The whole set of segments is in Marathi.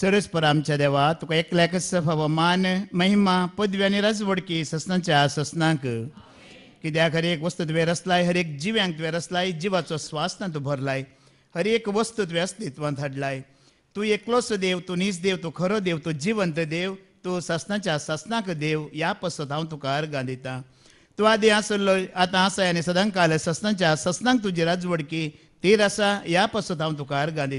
सरस आमच्या देवा तुका एकल्याकच फावो मान महिमा पदवी आनी राजवडकी ससनाच्या ससनांक कित्याक हर एक वस्तू तुवें रसलाय हर एक जिव्यांक तुवें रसलाय जिवाचो स्वास ना तूं भरलाय हर एक वस्तू तुवें अस्तित्वांत हाडलाय तूं एकलोसो देव तूं नीज देव तूं खरो देव तूं जिवंत देव तूं ससनाच्या ससनाक देव ह्या पसत हांव तुका अर्गां दितां तू आदी आसलो आतां आसाय आनी सदांकाल ससनाच्या ससनांक तुजी राजवडकी तीर आसा ह्या पसत हांव तुका अर्गां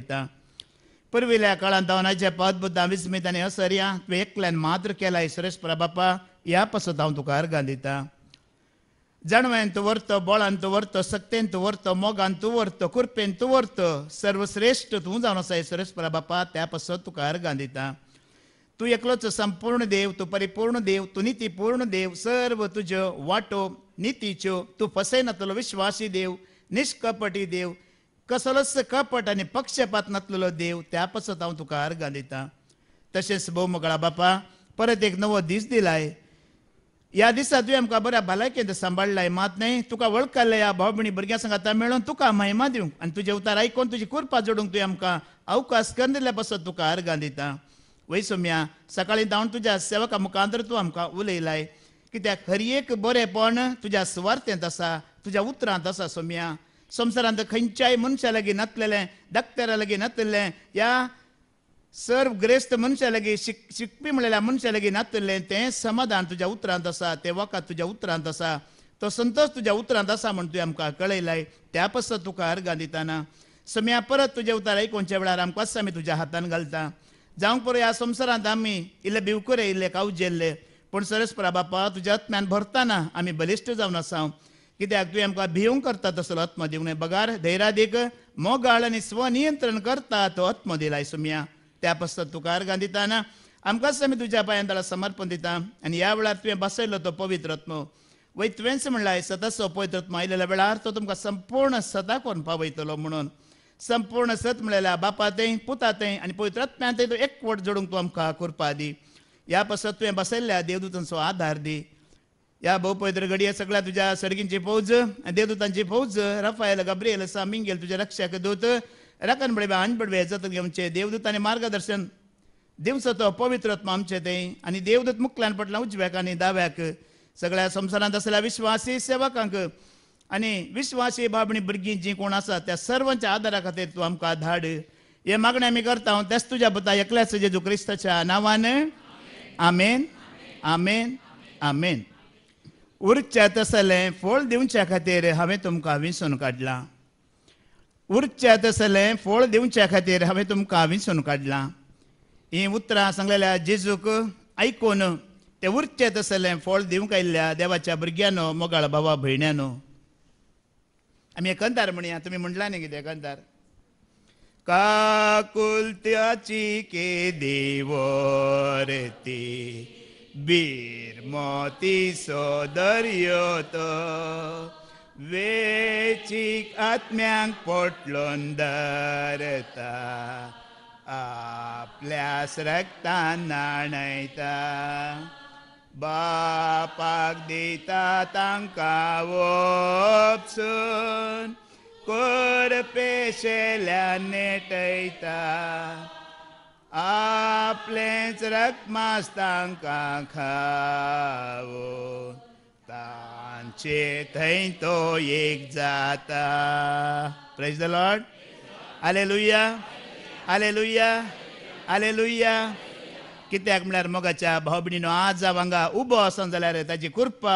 पूर्वीला काळात धावण्याच्या अद्भुत अविस्मितांनी असर्या तू एकल्यान मात्र केला सुरेश प्रभापा या पासून हांव तुका अर्घां दिता जाणवेन तूं व्हरतो बळान तूं व्हरतो सक्तेन तूं व्हरतो मोगान तूं व्हरतो कुर्पेन तूं व्हरतो सर्वश्रेश्ठ तूं जावन आसा सुरेश प्रभापा त्या पासून तुका अर्घां दिता तूं एकलोच संपूर्ण देव तूं परिपूर्ण देव तूं नितीपूर्ण देव सर्व तुज्यो वाटो नितीच्यो तूं फसयनातलो विश्वासी देव निश्कपटी देव कसलस कपट आणि पक्षपात नतलेलो देव त्या पासत हांव तुका अर्घां दिता तशेंच भोवमगळा बापा परत एक नवो दीस दिलाय ह्या दिसा तुवें आमकां बऱ्या भलायकेंत सांबाळलाय मात न्हय तुका वळखल्ले ह्या भाव भयणी भुरग्यां संग आतां मेळोन तुका महिमा दिवंक आनी तुजे उतार आयकून तुजी कुरपा जोडूंक तुवें आमकां अवकाश करून दिल्ल्या पासत तुका अर्घां दिता वै सोम्या सकाळीं धांवन तुज्या सेवका मुखांतर तूं आमकां उलयलाय कित्याक हरएक बरेंपण तुज्या सुवार्थेंत आसा तुज्या उतरांत आसा सोम्या मनशा लागीं नातलेले दक्तरा लागीं नातले या सर्व ग्रेस्त लागीं शिक शिकपी म्हणलेल्या मनशालागी नातले ते समाधान तुज्या उतरांत आसा ते वका तुज्या उतरांत आसा तो संतोष तुज्या उतरांत आसा म्हण तुवें आमकां कळयलाय त्या पासून तुका अर्घां दिताना समया परत तुज्या उतार आयकोनच्या वेळार आसा आमी तुज्या हातान घालता जावंक पुरो ह्या संवसारांत आमी इल्ले बिवकुरे इल्ले कावजेल्ले पूण सरस्परा बापा तुज्या आत्म्यान भरताना आमी बलिश्ट जावन आसा कित्याक तुवें आमकां भिवंक करता तसलो आत्म दिवंक बगार धैरादीक मोगाळ आनी स्वनियंत्रण करता तो आत्म दिलाय सुम्या त्या पसत तुका अर्गां दिताना आमकांच आमी तुज्या पांयान ताला समर्पण दिता आनी ह्या वेळार तुवें बसयलो तो पवित्र आत्मो वय तुवेंच म्हणलाय सो पवित्र आत्मो आयलेल्या वेळार तो तुमकां संपूर्ण सदां कोण पावयतलो म्हणून संपूर्ण सत म्हणलेल्या बापा तें पुता तें आनी पवित्र आत्म्या तें तो एकवट जोडूंक तूं आमकां कृपा दी ह्या पसत तुवें बसयल्या देवदूतांचो आधार दी या बहुपवित्र गडिया सगळ्या तुझ्या सर्गींची फौज देवदूतांची फौज रफायल गब्रियल सामिंगेल तुझ्या रक्षक दूत रकन बडवे आण बडवे जतक आमचे देवदूत आणि मार्गदर्शन पवित्र आत्मा आमचे ते आणि देवदूत मुकल्यान पटला उजव्याक आणि दाव्याक सगळ्या संसारात असलेल्या विश्वासी सेवकांक आणि विश्वासी बाबणी भुरगीं जी कोण आसा त्या सर्वांच्या आदारा खातीर तू आमकां धाड हे मागणे आम्ही करता हांव त्याच तुझ्या बता एकल्याच जेजू क्रिस्ताच्या नांवान आमेन आमेन आमेन उरच्या तसलें फळ दिवच्या खातीर हांवें तुमकां विसून काडलां उरच्या तसलें फोळ दिवच्या खातीर हांवें तुमकां विसून काडलां हीं उतरां सांगलेल्या जेजूक आयकून ते उरचें तसलें फळ दिवंक आयिल्ल्या देवाच्या भुरग्यानो मोगाळ भावा भयण्यानो आमी एकंदार म्हणया तुमी म्हणला न्ही कितें एकंदार काकुलत्याची के देव रे વીરમોતી સોદર્યોતો વેચિક आत्म्यांक पोटलोन धरता आपल्यास रक्तान नाणयता बापाक दिता तांकां वोपसून कोरपेशेल्यान नेटयता आपलेच रक्मास्तांका खावो तांचे थै तो एक जाता प्रेज द लॉर्ड आले लुया आले लुया आले लुया कित्याक म्हळ्यार मोगाच्या भावबिणीनो आज वांगा उबो आसन जाल्यार ताची कृपा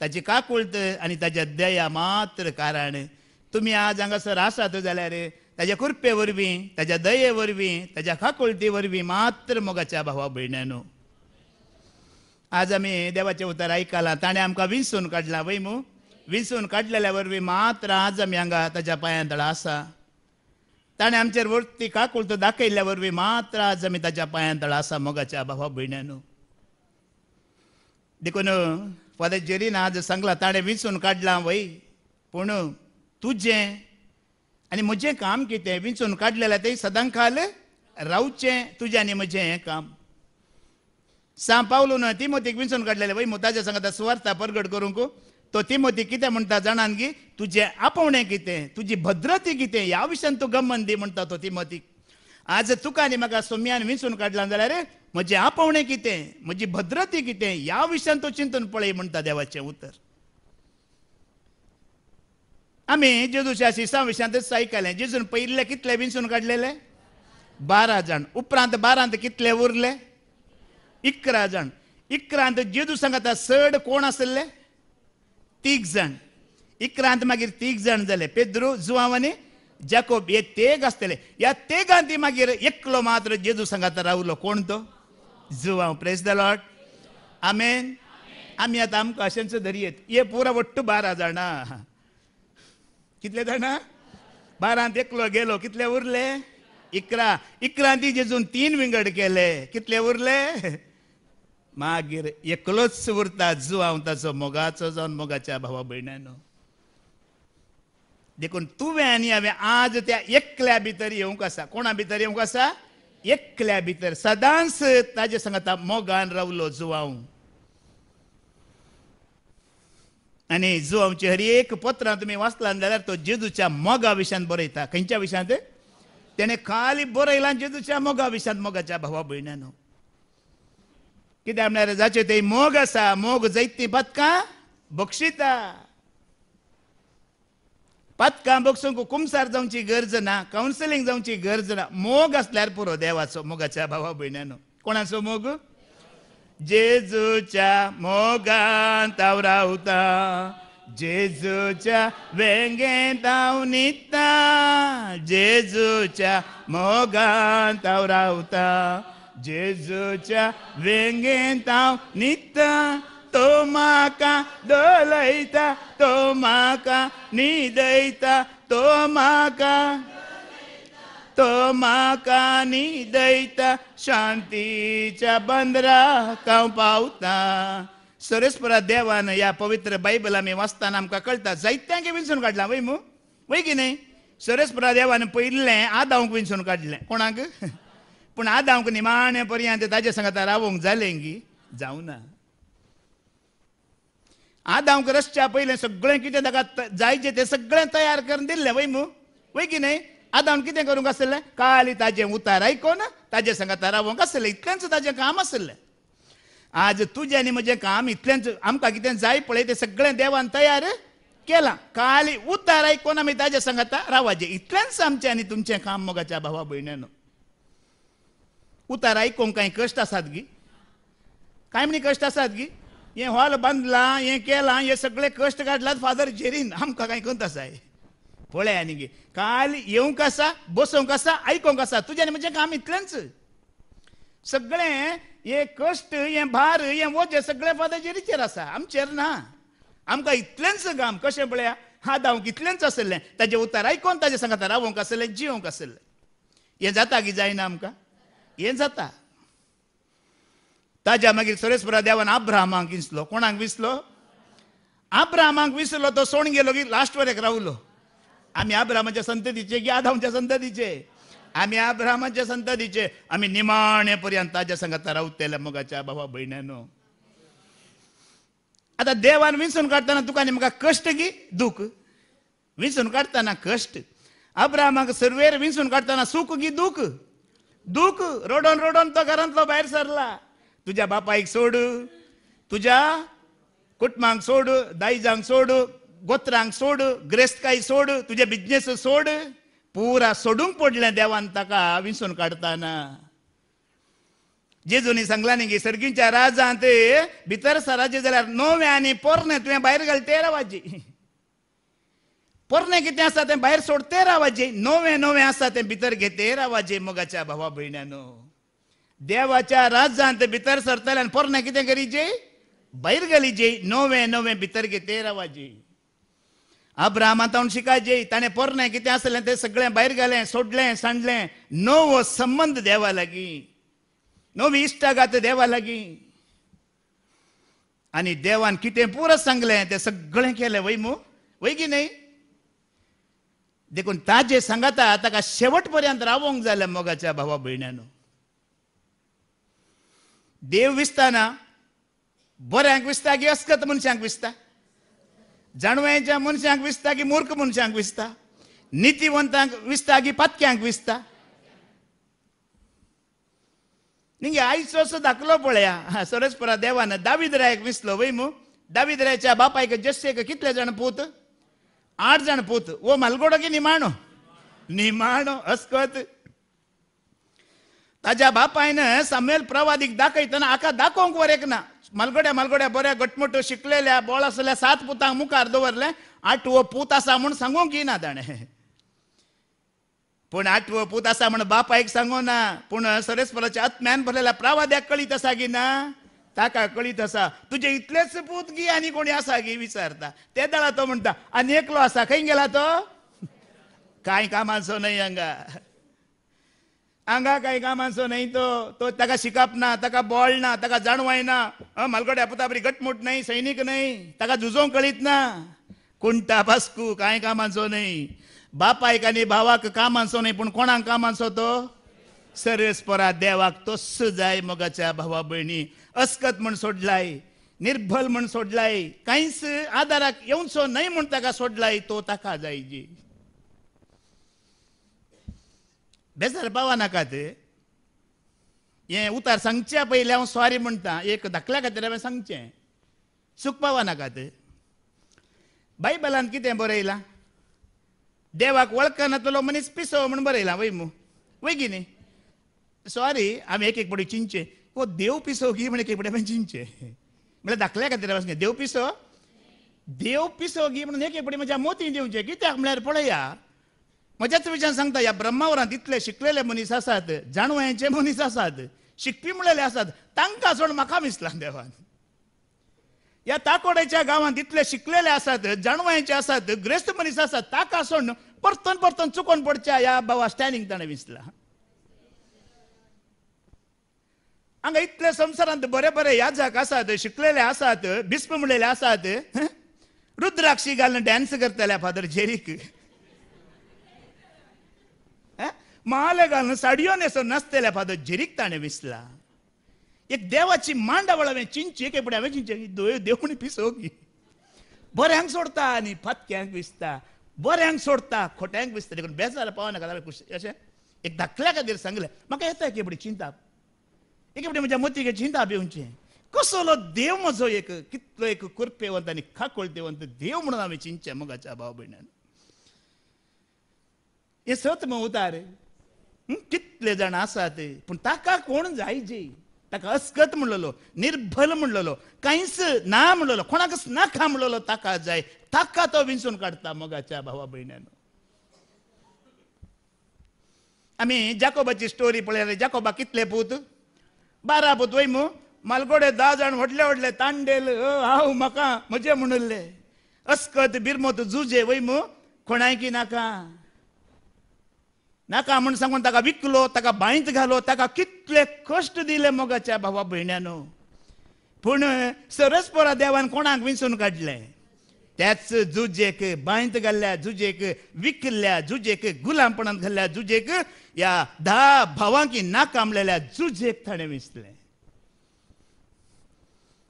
ताची काकुळत आनी ताच्या दया मात्र कारण तुम्ही आज हांगासर आसात जाल्यार त्याच्या कुरपे त्याच्या ताज्या दये वरवीं मात्र मोगाच्या भावा भयण्यानो आज आम्ही देवाचे उतार ऐकला ताणे आमकां विसून काढला वैमो विसून काढलेल्या वरवीं मात्र आज आमी हांगा ताज्या पायांतळा आसा ताणे आमचेर वरती काकुळत दाखयल्या वरवीं मात्र आज ताच्या त्याच्या पायांतळा आसा मोगाच्या भावा भयण्यानो देखून फादर ना आज सांगला ताणें विंचून काडलां वय पूण तुजें आनी म्हजें काम कितें विंचून काडलेलें तें सदां खाल रावचें तुजें आनी म्हजें हें काम सा ती मोतीक विंचून काडलेलें वय ताज्या सांगता सुवार्था परगड करूंक तो मोती कितें म्हणटा जाणान की तुजें आपोवणें कितें तुजी भद्रती कितें ह्या विशयान तूं गमन दी म्हणटा तो मोतीक आज तुका आनी म्हाका सोम्यान विंचून काडलां जाल्यार म्हजें आपोवणें कितें म्हजी भद्रती कितें ह्या विशयान तूं चिंतून पळय म्हणटा देवाचें उतर आम्ही जेजूशासी साविशांत साई केले जेजून पहिले कितले विंचून काढलेले बारा जण उपरांत बारांत कितले उरले इकरा जाण इकरांत जेजू सांगात चड कोण आसले तीग जाण इकरांत मागीर तीग जण जाले पेद्रू जुवांव आनी जॅकोब हे तेग आसतले ह्या तेगांत मागीर एकलो मात्र जेजू सांगात रावलो कोण तो जुवांव प्रेस द लॉट आमेन आमी आतां आमकां अशेंच धरयेत हे पुरा वट्टू बारा जाणां कितले जाणा बारांत एकलो गेलो कितले उरले इकरा इकरांत जेजून तीन विंगड केले कितले उरले मागीर एकलोच उरता जुवांव ताचो मोगाचो जावन मोगाच्या भावा भयणानो देखून तुवें आनी हांवें आज त्या एकल्या भितर येवंक आसा कोणा भितर येवंक आसा एकल्या भितर सदांच ताजे सांगता मोगान रावलो जुवांव आणि जो आमची हरी एक पत्रां तुमी वाचला जाल्यार तो जेजूच्या मोगा विषयान बरयता खंयच्या विशांत तेणे खाली बरयला जेजूच्या मोगा विषयात मोगाच्या भावा भयणान कित्याक म्हणल्यार जाचे ते मोग आसा मोग जैती ती बक्षिता पदकां बक्षूंक कुमसार जावची गरज ना कावन्सिलींग जावची गरज ना मोग आसल्यार पुरो देवाचो मोगाच्या भावा भयणान कोणाचो मोग जेजूच्या मोगान तावरावता जेजूच्या वेंगे न्हिदता जेजूच्या मोगान रावता जेजूच्या ताव न्हिदता तो माका दोलयता तो माका निदयता तो माका माका दैता शांतीच्या बंदरा का पावता सरस्परा देवान या पवित्र बायबला आम्ही वाचताना आमकां कळटा जायत्यांक विंचून काढला वै मू वै की नाही सरेस्परा देवान पहिले आदावंक विंचून काडलें कोणाक पूण आदावंक निमाणे पर्यंत ताजे सांगता रावोंक जालें की जावना आदावंक रस्त्या पयलें सगळें कितें ताका जायचें तें सगळें तयार करून दिल्लें वै मू वै की नाही आतां हांव कितें करूंक आसलें काली ताजें उतार आयकून ताजे संग तरावोंक आसलें इतलेंच ताजें काम आसलें आज तुजें आनी म्हजें काम इतलेंच आमकां कितें जाय पळय तें सगळें देवान तयार केलां काली उतार आयकून आमी ताजे सांगाता रावाचें इतलेंच आमचें आनी तुमचें काम मोगाच्या भावा भयणेनो उतार आयकूंक कांय कश्ट आसात गी काय म्हणी कश्ट आसात गी हे हॉल बांदलां हे केला हे सगळे कश्ट काडलात फादर जेरीन आमकां कांय करता आसाय होळ्या गे काल येऊ कसा बसव कसा आयको कसा तुझ्याने म्हणजे काम इतलेंच सगळे हे कष्ट हे भार हे वजे सगळे फादरचेरीचेर आसा आमचेर ना आमकां इतलेंच काम कशें पळया हा दाव कितलेंच आसलें ताजें उतार आयकोन ताजे सांगात रावोंक आसलें जिवंक आसलें हें जाता की जायना आमकां हें जाता ताज्या मागीर सुरेश्वरा देवान आब्रामाक विसलो कोणाक विसलो आब्रामाक विसलो तो सोण गेलो की लास्ट वरेक रावलो आम्ही अब्रामाच्या संततीचे की आदामच्या संततीचे आम्ही अब्रामाच्या संततीचे आम्ही निमाण्यापर्यंताच्या संघात राहू मोगाच्या भावा बहिण्यानो आता देवान विंसून काढताना तुका नेमका कष्ट की दुःख विंसून काढताना कष्ट अब्रामाक सर्वेर विंसून काढताना सुख की दुःख दुःख रोडोन रोडोन तो घरांतलो बाहेर सरला तुझ्या बापाईक सोड तुझ्या कुटुंबांक सोड दायजांक सोड गोत्रांक सोड ग्रेस्तकाय सोड तुझे बिझनेस सोड पुरा सोडूंक पडले देवान ताका विसून जे जेजुनी सांगला न्ही गे सर्गींच्या राजांत भितर सराचे जाल्यार नवे आनी पोरणे तुवें भायर घाल तेरा वाजी पोरणे कितें आसा तें भायर सोड तेरा वाजी नोवे नोवे आसा तें भितर घे तेरा वाजी मोगाच्या भावा भयण्यान देवाच्या राजांत भितर आनी पोरणे कितें करीजे भायर घालीचे नोवे नवें भितर घे तेरा वाजी अब्राहमा तावन शिकाय जे ताणें पोरणे कितें आसलें ते सगळे बाहेर गेले सोडले सांडलें नो संबंध संबंद देवा लागीं नवी इश्टागात देवा लागीं आनी देवान किती पुर सांगले ते सगळे केले वय मू वय की न्हय देखून सांगता सांगाता ताका शेवट पर्यंत रावोंक जाय मोगाच्या भावा भयण्यानो देव विस्ताना बऱ्यांक विस्ता की अस्कत मनशांक विस्ता जानवयाच्या मनशांक विसता की मूर्ख मनशांक विसता नितीवंतांक विसता की पातक्यांक विसता आईस दाखलो पळया सरो देवा दाबिद्र्याक विसल वैमू दाबिद्र्याच्या बापायक जसे कितले जण पूत आठ जण पूत व मालगोडो की निमाणो निमाण ताज्या बापायन सामेल प्रवादीक प्रवादी दाखव वर एक ना मलगड्या मलगड्या बऱ्या गटमोट्यो शिकलेल्या असलेल्या सात पुतांक मुखार दवरले आठवो पूत आसा म्हूण सांगूंक येना ताणे पूण आठवो पूत आसा म्हण बापायक सांगो ना पूण सरेस्वराच्या आत्म्यान भरलेल्या प्रावाद्याक कळीत आसा की ना ताका कळीत आसा तुजे इतलेच पूत गी आनी कोणी आसा गी विचारता ते दळा तो म्हणटा आनी एकलो आसा खंय गेला तो कांय कामाचो न्हय हांगा हांगा काही कामांचो नाही तो तो ताका शिकप ना ताका बॉल ना ताका जाणवाय ना मालगड आपता बरी घटमूट नाही सैनीक नाही ताका झुजोवंक कळीत ना कुंटा बास्कू कांय कामांचो नाही बापायक आनी भावाक कामांचो नाही पूण कोणाक कामांचो तो सरसपरा देवाक तोस्स जाय मोगाच्या भावा भयणी अस्कत म्हण सोडलाय निर्भल म्हण सोडलाय कांयच आदाराक येवचो नाही म्हण ताका सोडलाय तो ताका जाय जी पावा नाकात हें उतार सांगच्या पयलीं हांव स्वारी म्हणटा एक धाकल्या खातीर हांवें सांगचें सुख पावा नाकात बायबलान कितें बरयलां देवाक वळखनातलो मनीस पिसो म्हूण बरयलां वै मू वै की न्ही सॉरी आमी एक एक पटी चिंचे हो देव पिसो गी म्हण एक एक पटी हांवें चिंचे म्हळ्यार धाकल्या खातीर हांवें देव पिसो देव पिसो गी म्हणून एक एक पटी म्हज्या मोती दिवचें कित्याक म्हळ्यार पळया म्हज्याच विचार सांगता ह्या ब्रह्मावरांत इतले शिकलेले मनीस आसात जाणवयांचे मनीस आसात शिकपी म्हणलेले आसात तांकां सोड म्हाका मिसला देवान ह्या ताकोड्याच्या गांवांत इतले शिकलेले आसात जाणवयांचे आसात ग्रेस्त मनीस आसात ताका सोड परतन परतून चुकोन पडच्या ह्या बाबा स्टॅनिंग ताणें विसला हांगा इतले संवसारांत बरे बरे याजक आसात शिकलेले आसात भिस्प म्हणलेले आसात रुद्राक्षी घालून डॅन्स करतले फादर झेरीक ಮಾಲೆಗಾಲನ साडयो ಸೊ ನಸ್ತೇಲೆ फादो ಜಿರಿಗ್ತಾನೆ विसला एक देवाची मांडावळ हांवें चिंची एके फुडें हांवें चिंचे देवणी पिसोगी बऱ्यांक सोडता आनी फातक्यांक विसता बऱ्यांक सोडता खोट्यांक विसता देखून बेजार पावनाका जाल्यार खुशी अशें एक धाकल्या खातीर सांगलें म्हाका येता एके फुडें चिंता एके फुडें म्हज्या मतीक चिंता येवचें कसलो देव म्हजो एक कितलो एक कुरपेवंत आनी खाकोळ देवंत देव म्हणून हांवें चिंचे मुगाच्या भाव भयणान हे सत उतार कितले जाण आसा ते पूण ताका कोण जायची ताका अस्कत म्हणलो निर्भल म्हणलो कांयच ना म्हणलो कोणाकच नाका म्हणलो ताका जाय ताका तो विंचून काढता मगाच्या भावा भयण्यान आमी जाकोबाची स्टोरी पळयली जाकोबा कितले पूत बारा पूत वयमू मू मालगोडे धा जाण व्हडले व्हडले तांडेल हाव म्हाका म्हजे म्हणले अस्कत बिरमत जुजे वयमू कोणाय की नाका नाका म्हणून सांगून ताका विकलो ताका बांयत घालो ताका कितले कश्ट दिले मोगाच्या भावा भयण्यानो पूण सरसपोरा देवान कोणाक विसून काडले त्याच जुजेक बांयत घाल्ल्या जुजेक विकल्या जुजेक गुलामपणांत घाल्ल्या जुजेक या धा भावांकी नाकामलेल्या जुजेक ताणें विसलें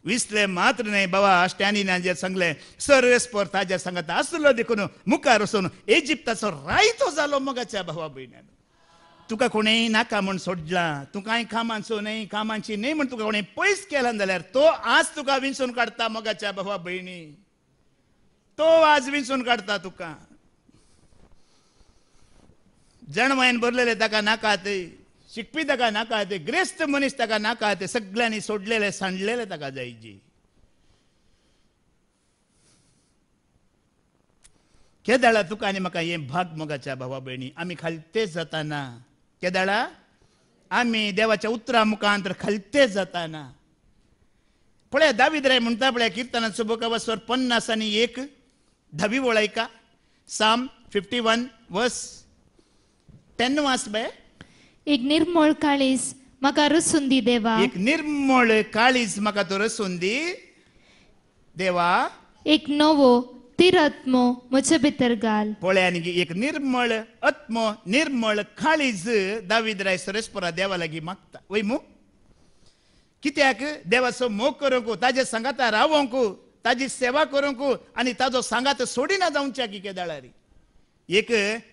विसले मात्र नाही बाबा जे सांगले सरेस्पर ताज्या सांगत देखून मुखार वचून एजिप्तो रायतो मगाच्या भावा भवा तुका कोणी नाका म्हणून सोडला तू काय कामांचो नाही कामांची नाही म्हणून कोणी पैस जाल्यार तो आज तुका विंचून काढता मगाच्या भावा भयणी तो आज विंचून काढता तुका जण भरलेले ताका नाका ते शिकपी ताका नाका ते ग्रेस्त मनीस ताका नाका ते सगळ्यांनी सोडलेले सांडलेले ताका जायची केदाळा तुका आनी म्हाका हे भाग मोगाच्या भावा भयणी आमी खालते जाताना केदाळा आमी देवाच्या उतरा मुखांतर खालते जाताना पळय दावीद राय म्हणटा पळय किर्तनाचो बोकावासवर पन्नास आनी एक धावी वळयका साम फिफ्टी वन वस टेन वास बे एक निर्मळ काळीस मका रसुंदी देवा एक निर्मळ काळीज मका तो रसून दी देवा एक नवो तीर आत्मो म्हजे भितर घाल पळया आणि एक निर्मळ आत्मो निर्मळ काळीज दावीद राय देवा लागी मागता वै मू कित्याक देवाचो मोग करूंक ताजे सांगाता रावंक ताजी सेवा करूंक आनी ताजो सांगात सोडिना की केदाळारी एक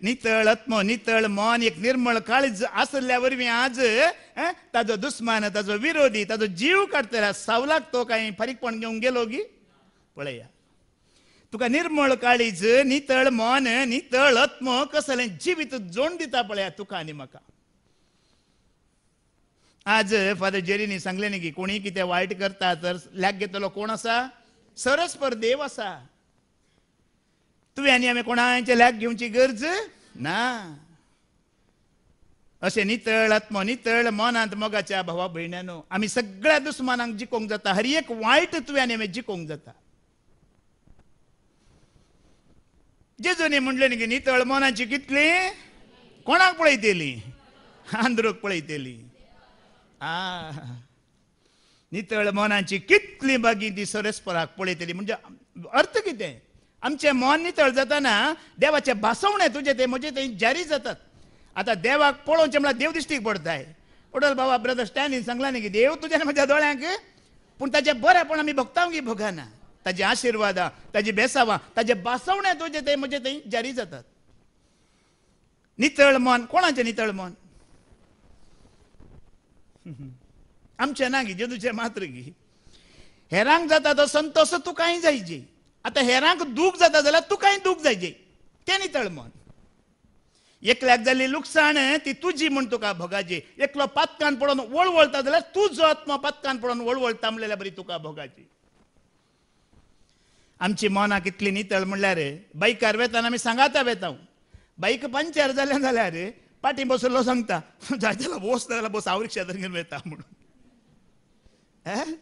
नितळ आत्म नितळ मन एक निर्मळ काळीज आसल्यावर मी आज ताजो दुस्मान ताजो विरोधी ताजो जीव काडटला सावलाक तो काही फारीकपण घेऊन गेलो गी पळया तुका निर्मळ काळीज नितळ मन नितळ आत्म कसले जीवित जोड दिता पळया तुका आनी म्हाका आज फादर जेरीनी सांगले न्ही की कोणी कितें वायट करता तर लाग घेतलो कोण असा सरस्पर देव असा तुवें आनी आमी कोणाचे लॅक घेवची गरज ना अशें नितळ आत्मो नितळ मनांत मोगाच्या भावा भयण्यानो आमी सगळ्या दुस्मानांक जिखोंक जाता हर एक वायट तुवें आनी आमी जिकोंक जाता जेजूनी म्हणले न्ही की नितळ मनाची कितली कोणाक पळयतली आंध्रूक पळयतली आ नितळ मनाची कितली बागी ती सरस्पराक पळयतली म्हणजे अर्थ कितें आमचे नितळ जाताना देवाचे भासवणे तुझे ते म्हणजे ते जारी जातात आता देवाक पळोवचे म्हणजे देव दिश्टीक पडताय बाबा ब्रदर स्टॅनिन सांगला न्ही की देव तुझ्या म्हज्या दोळ्यांक पूण ताचे बरेपण आमी भोगतांक भोगाना ताजी आशीर्वाद ताजी बेसावा ताजे बासवणे तुझे ते म्हजे थंय जारी जातात नितळ मन कोणाचे नितळ मन आमचे ना गी तुझे मात्र गी हेरांक जाता तो संतोष तुकाय जायची आता हेरांक दूख जाता जाल्यार तुकाय दूख जायचे तेणी तळमळ एकल्याक जाल्ली लुकसाण ती तुजी म्हण तुका भोगाची एकलो पातकान पडोन वळवळता जाल्यार तुजो आत्मा पातकान पडून वळवळता म्हणल्यार बरी तुका भोगाची आमची मना कितली नितळ म्हणल्यार बायकार वेताना आमी सांगाता वेता बायक पंचर जालें जाल्यार पाटी बसलो सांगता जाय जाल्यार बस जाल्यार बस हांव रिक्षा घेवन वेता म्हणून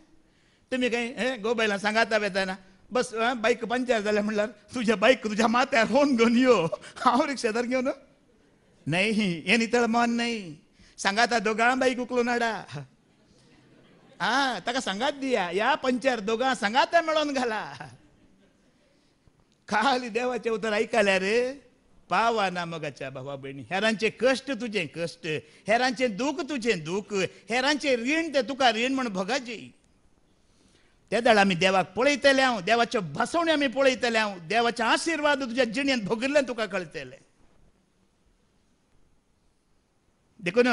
तुमी काय गो बैलां सांगाता वेताना बस बाईक पंचर झाल्या म्हणल्यार तुझ्या बाईक तुझ्या माथ्यार होऊन घेऊन यो हांव रिक्षादार घेऊन नाही हे नितळ मान नाही सांगा आता दोगां बाईक उकलून आडा हा ताका सांगात दिया या पंचर दोगां सांगात मिळून घाला खाली देवाचे उतर ऐकाल्या रे पावा मगाच्या भावा बहिणी हेरांचे कष्ट तुझे कष्ट हेरांचे दुःख तुझे दुःख हेरांचे रीण ते तुका रीण म्हण भोगाची त्या आम्ही देवाक पळयतले हांव देवाच्यो भासवण्यो आमी पळयतले हांव देवाचे आशिर्वाद तुज्या जिणेंत भोगिल्ले तुका कळतले देखून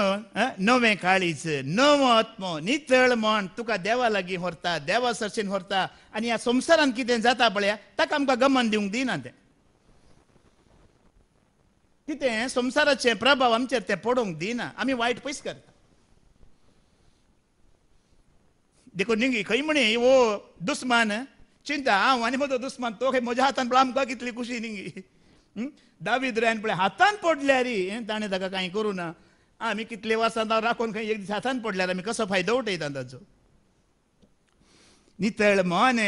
नवे काळीच नव आत्मो नितळ मन तुका देवा लागीं व्हरता देवा सरशीन व्हरता आनी ह्या संसारात कितें जाता पळया ताका आमकां गमन दिवंक दिना तें कितें संवसाराचे प्रभाव आमचेर ते पडोवंक दिना आमी वायट पयस करता देखो निंगी खैमणी वो दुस्मान चिंता हांव आनी म्हजो दुस्मान तो खंय म्हज्या हातान पळय आमकां कितली खुशी निंगी दावीद रायन पळय हातान रे ताणें ताका कांय करूं ना आमी कितले वर्सां राखून खंय एक दीस हातान पडल्यार आमी कसो फायदो उठयता ताचो नितळ मन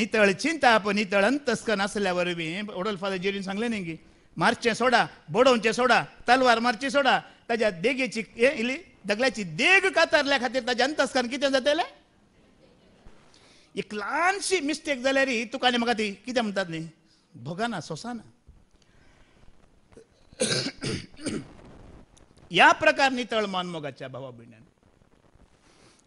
नितळ चिंता पण नितळ अंतस्क नसल्यावर बी ओडल फादर सांगले निंगी की सोडा बडोवचें सोडा तलवार मारची सोडा त्याच्या देगेची इली दगल्याची देग कातारल्या खातीर ताज्या अंतस्कन कितें जातलें एक ल्हानशी मिस्टेक रे तुका आनी म्हाका ती नाही बघा ना सोसा ना या प्रकार तळ मान मोगाच्या भावा भयणान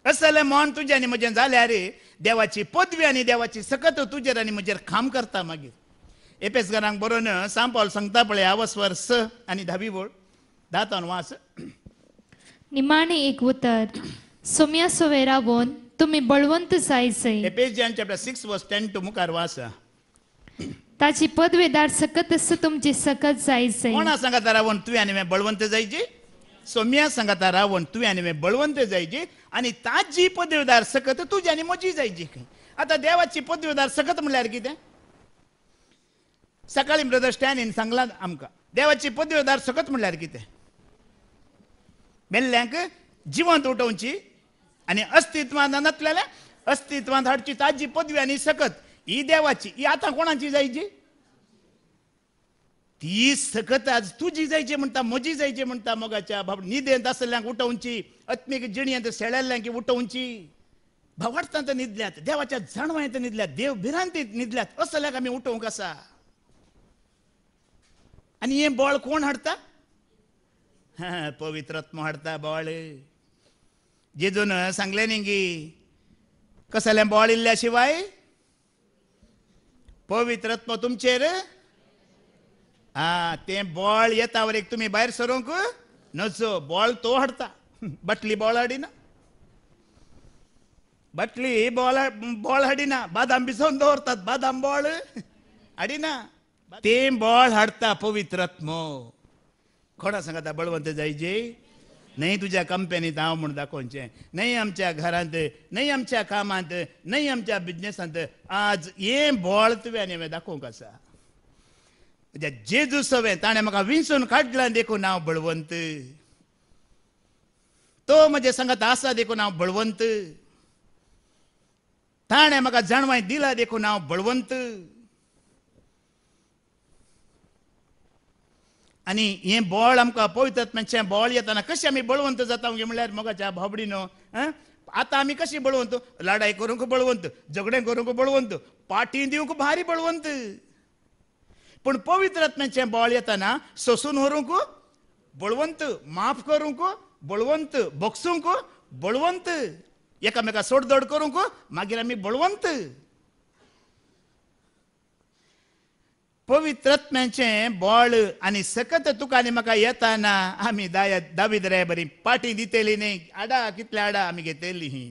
असं जाल्यार तुझ्या आणि आनी झाल्या रे देवाची पदवी आणि देवाची सकत तुजेर आनी म्हजेर खाम करता मागीर एपेस बरो बरोवन सांपावल सांगता पळय आवस्वर स आणि धावी वळ धा वास निमाणे एक उतर सोम्या सोवेरा बोन तुम्ही बळवंत सायसै एपेजियन सिक्स 6 वर्स 10 टू मुखार वाचा ताची पदवेदार सकत अस तुमची सकत जायचे कोणा सांगता रावण तुवें आणि मी बळवंत जायचे सोम्या सांगता रावण तुवें आणि मी बळवंत जायचे आनी ताजी पदवेदार सकत तुझी आनी मजी जायची आता देवाची पदवेदार सकत म्हणल्यार कितें सकाळी ब्रदर इन सांगला आमका देवाची पदवेदार सकत म्हणल्यार कितें मेल्ल्यांक जिवंत उठोवची आणि अस्तित्वात नसलेल्या अस्तित्वात हाडची ताजी पदवी आणि सकत ही देवाची ही आता कोणाची जायची ती सकत आज तुझी जायची म्हणता मजी जायची म्हणता मगाच्या भाव निदेंत असल्यांक उठवची आत्मीक जिणयेंत शेळ्याल्ल्यांक उठवची भवार्थांत निदल्यात देवाच्या जाणवायंत निदल्यात देव भिरांतीत निदल्यात असल्याक आम्ही उठोवंक कसा आणि हे बळ कोण हाडता पवित्रत्म हाडता बळ जेजून सांगले निंगी गी बोळिल्ल्या इल्ल्या शिवाय पवित्रत्व तुमचेर हा ते बोळ येता एक तुम्ही बाहेर सरूंक नचो बोळ तो हाडता बटली बोळ हाडीना बटली बोळ बोळ हाडीना बादाम बिसवून दवरतात बादाम बोळ हाडीना ते बोळ हडता पवित्रत्म कोणा सांगता बळवंत जायजे नाही तुझ्या कंपनीत हांव म्हूण दाखोवचें नाही आमच्या घरांत नाही आमच्या कामांत नाही आमच्या बिजनेसांत आज हे बोळ तुवें हांवें दाखोवंक आसा म्हणजे जेजू सवें ताणें म्हाका विंचून काडलां देखून हांव बळवंत तो म्हजे सांगात आसा देखून हांव बळवंत ताणें म्हाका जाणवाय दिला देखून हांव बळवंत आनी हें बळ आमकां पवित्र बोळ बळ येताना कशें आमी बळवंत जाता म्हणल्यार मोगाच्या बाबडीनो आं आता आम्ही कशी बळवंत लढाई करूंक बळवंत झगडें करूंक बळवंत पाटी दिवंक भारी बळवंत पण पवित्र आत्म्याचे बळ येताना सोसून व्हरूंक बळवंत माफ करूंक बळवंत बक्षूंक बळवंत एकामेका सोडदोड करूंक मागीर आमी बळवंत पवित्रत्म्याचे बोळ आणि सकत तुका आनी म्हाका येताना आमी दाय रे बरी पाटी दितेली न्ही आडा कितल्या आडा आमी घेतली ही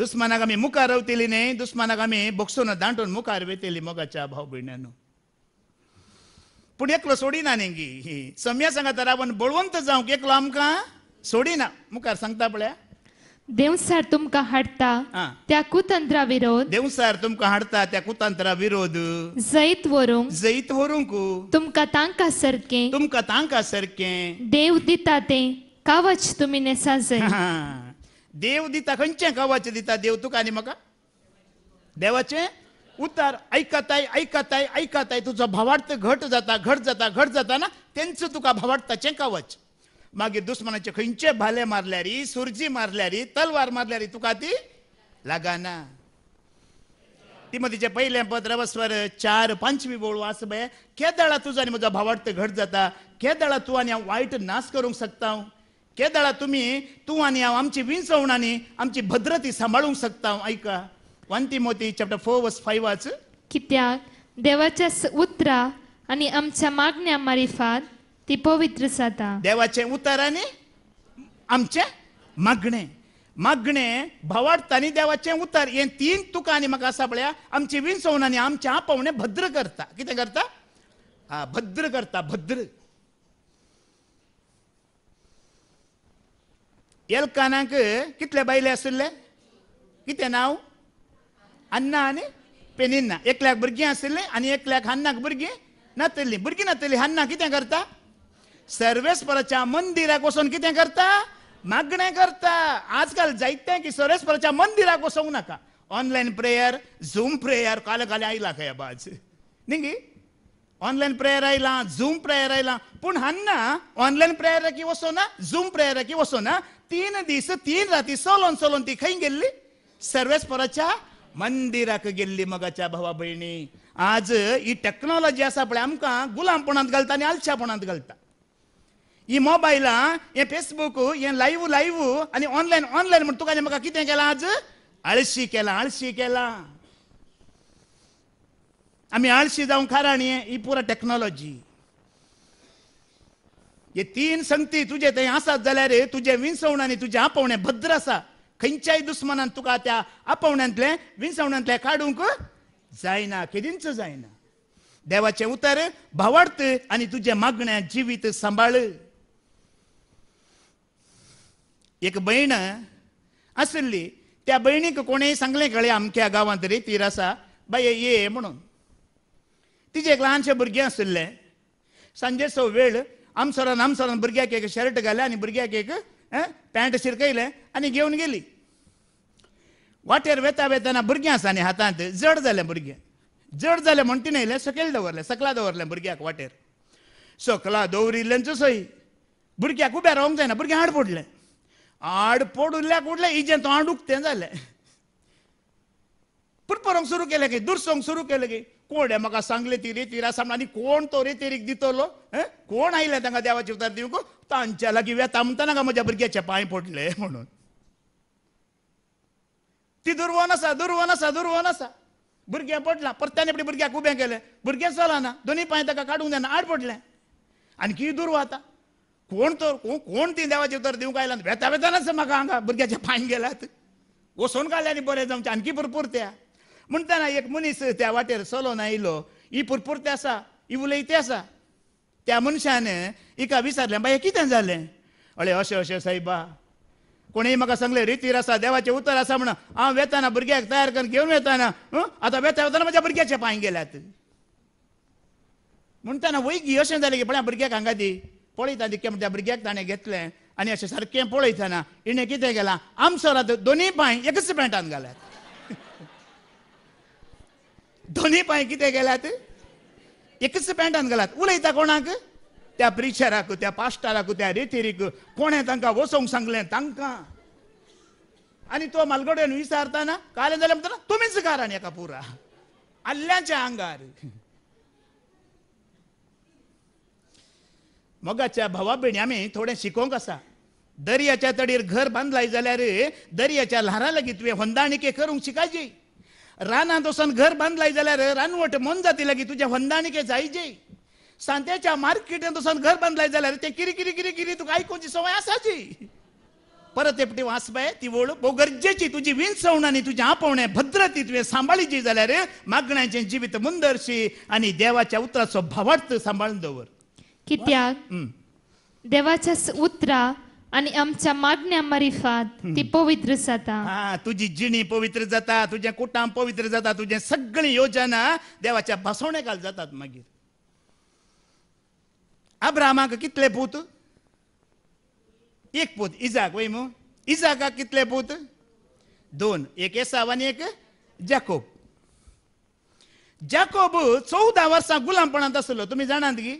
दुस्मानाक आमी मुखार रवतली न्ही दुस्मानाक आमी बोक्सून दांटून मुखार वेतेली मोगाच्या भाव भयणान पूण एकलो सोडिना न्ही ही सम्या सांगात रावन बळवंत जावंक एकलो आमकां सोडिना मुखार सांगता पळया देवसार सर तुमका हाडता त्या कुतंत्रा विरोध देवसार तुमकां हाडता त्या कुतंत्रा विरोध जैत वरूंक जैत व्हरूंकू तुमका तांका सरके तुमकां तांका सरके देव दिता ते कवच तुम्ही नेसा जय देव दिता खंयचें कवच दिता देव तुका आनी म्हाका देवाचें उतार ऐकताय ऐकताय ऐकताय तुजो भावार्थ घट जाता घट जाता घट जाता ना त्यांचं तुका भावार्थाचें कवच मागे दुश्मनाचे खंयचे भाले मारल्यारी सुरजी मारल्यारी तलवार मारल्यारी तुका ती लागना ती मग तिचे पहिले रवस्वर चार पांचवी बोळ बे केदळा तुझा आणि म्हजो भावार्थ घट जाता केदळा तू आणि हांव वायट नाश करूंक शकता केदळा तुम्ही तू आणि हांव आमची विंचवण आणि आमची भद्रती सांभाळू शकता ऐका वंती मोती चॅप्टर फोर वर्स फाईव्ह वाच कित्याक देवाच्या उतरा आणि आमच्या मागण्या मारिफात ती पवित्र जाता देवाचे उताराने आमचे मागणे मागणे भवाडतानी देवाचे उतार हे तीन तुका आनी म्हाका सापळ्या आमची विंचवून आणि आमचे आपवणे भद्र करता कितें करता हा भद्र करता भद्र एलकानाक कितले बायले आशिल्ले कितें नाव अन्ना आनी पेनिन्ना एकल्याक भुरगीं आशिल्लीं आनी एकल्याक हान्नाक भुरगीं नातली भुरगीं नातली हन्ना कितें करता सर्वेस्पराच्या मंदिरात बसून किती करता मागणे करता आजकाल जायते की सर्वेस्पराच्या मंदिरात बसवू नाका ऑनलाईन प्रेयर झूम प्रेयर काल काल आयला खंय बाज न्ही ऑनलायन प्रेयर आयला झूम प्रेयर आयला पूण हांना ऑनलायन प्रेयराकी वसोना झूम वसो ना तीन दिस तीन राती सोलोन सोलोन ती खंय गेल्ली सर्वेस्पराच्या मंदिराक गेल्ली मगाच्या भावा भयणी आज ही टेक्नॉलॉजी आसा पळय आमकां गुलामपणांत घालता आनी आलशापणांत घालता ही मोबाईल हे फेसबुक हे लाईव्ह लाईव्ह आणि ऑनलाईन ऑनलाईन म्हणून तुका म्हाका किती केला आज आळशी केला आळशी केला आम्ही आळशी जाऊन खाराणी ही पुरा टेक्नॉलॉजी हे तीन संगती तुझे थंय आसात जाल्यार तुझे विंसवण आणि तुझे आपवणे भद्र असा खंयच्याय दुस्मनान तुका त्या आपवण्यातले विंसवण्यातले काढूक जायना केदींच जायना देवाचे उतर भावार्थ आणि तुझे मागण्या जिवीत सांभाळ एक भयण आसली त्या भयणीक कोणी सांगले कळे अमक्या गांवांत तरी तीर आसा बाय ये म्हणून तिचे एक ल्हानशें भुरगें सांजे सांजेचो वेळ आमसरान आमसरान भुरग्याक एक शर्ट घाले आनी भुरग्याक एक पॅन्ट शिरकयलें आनी घेवन गेली वाटेर वेता वेताना भुरगें आसा न्ही हातांत जड जालें भुरगें जड जालें म्हण तिणें येयलें सकयल दवरलें सकला दवरलें भुरग्याक वाटेर सकला दवरिल्ल्यांचो सोयी भुरग्याक उबें रावंक जायना भुरगें हाड फोडलें आडपोड उरल्याक उरलें इजें तोंड ते जालें पुरपरोंक सुरू केले की दुरसंग सुरू केले की कोण मला सांगले ती रेतीरा सांगला आणि कोण तो रेतेरीक दितलो कोण आयले त्यांना देवाचे उतार दिवंक तांच्या लागीं वेता म्हणटा ना माझ्या भुरग्याचे पाय पडले म्हणून ती दुर्वन असा दुर्वन असा दुर्वन आसा भुरगें पडला परत्यान फुडें भुरग्याक उबें चला भुरगें दोन्ही पाय पांय ताका काडूंक जायना आड पडले आनी दुर्वा दुर्व आतां कोण तर कोण ती देवाचे उत्तर देऊ काय वेता वेतानच म्हाका हांगा भुरग्याचे पांय गेल्यात वसोन काडल्या आनी बरें जावचें आणखी पुरपुरत्या म्हणटना एक मनीस त्या वाटेर चलोन आयलो ही ते आसा ही ते आसा त्या मनशान हिका विचारलें बाय कितें जालें अळे अशें अशें सायबा कोणीय म्हाका सांगलें रितीर आसा देवाचें उतर आसा म्हण हांव वेताना भुरग्याक तयार करून घेवन वेताना आतां वेता वेताना म्हज्या भुरग्याचे पांय गेल्यात म्हणटना वैगी अशें जालें की पळय भुरग्याक हांगा दी पळयता दिके त्या भुरग्याक ताणें घेतलें आनी अशें सारकें पळयतना इणें कितें केलां आमसरा दोनीय पांय एकच पॅन्टान घाल्यात दोनीय पांय कितें केल्यात एकच पॅन्टान घालात उलयता कोणाक त्या प्रिचराक त्या पास्टराक त्या रेथेरीक कोणें तांकां वचोंक सांगलें तांकां आनी तो मालगडेन विचारताना कालें जाल्यार म्हणटा तुमीच कारण एका पुरा आल्ल्याच्या आंगार मगाच्या भावा आम्ही थोडे शिकोंक आसा दर्याच्या तडीर घर बांदलाय जाल्यार दर्याच्या ल्हारां लेगीत होंदाणिके करूंक शिकायची रानांत वचून घर बांदलाय जाल्यार रानवट मन जाती तुझे तुज्या होंदाणिके जायची सांत्याच्या मार्केटांत वचून घर बांदलाय जाल्यार ते किरी किरी किरी किरी तुका आयकुची सवय आसाची परत एकटी वाचपाय ती वळ गरजेची तुझी विंचवण आणि तुझे आपवणे भद्र ती तुवें सांबाळीची जाल्यार मागण्याचे जिवीत मुंदरशी आणि देवाच्या उतराचो भावार्थ सांबाळून दवर कित्याक देवाच्या उतरा आणि आमच्या मागण्या मरिफात ती पवित्र जाता हा तुझी जिणी पवित्र जाता तुझे कुटाम पवित्र जाता तुझे सगळी योजना देवाच्या काल जातात मागीर अब्रामाक कितले पूत एक पूत इजाक वय मू कितले पूत दोन एक एसाव आनी एक जॅकोब जॅकोब चौदा वर्सां गुलामपणांत आसलो तुम्ही जाणात की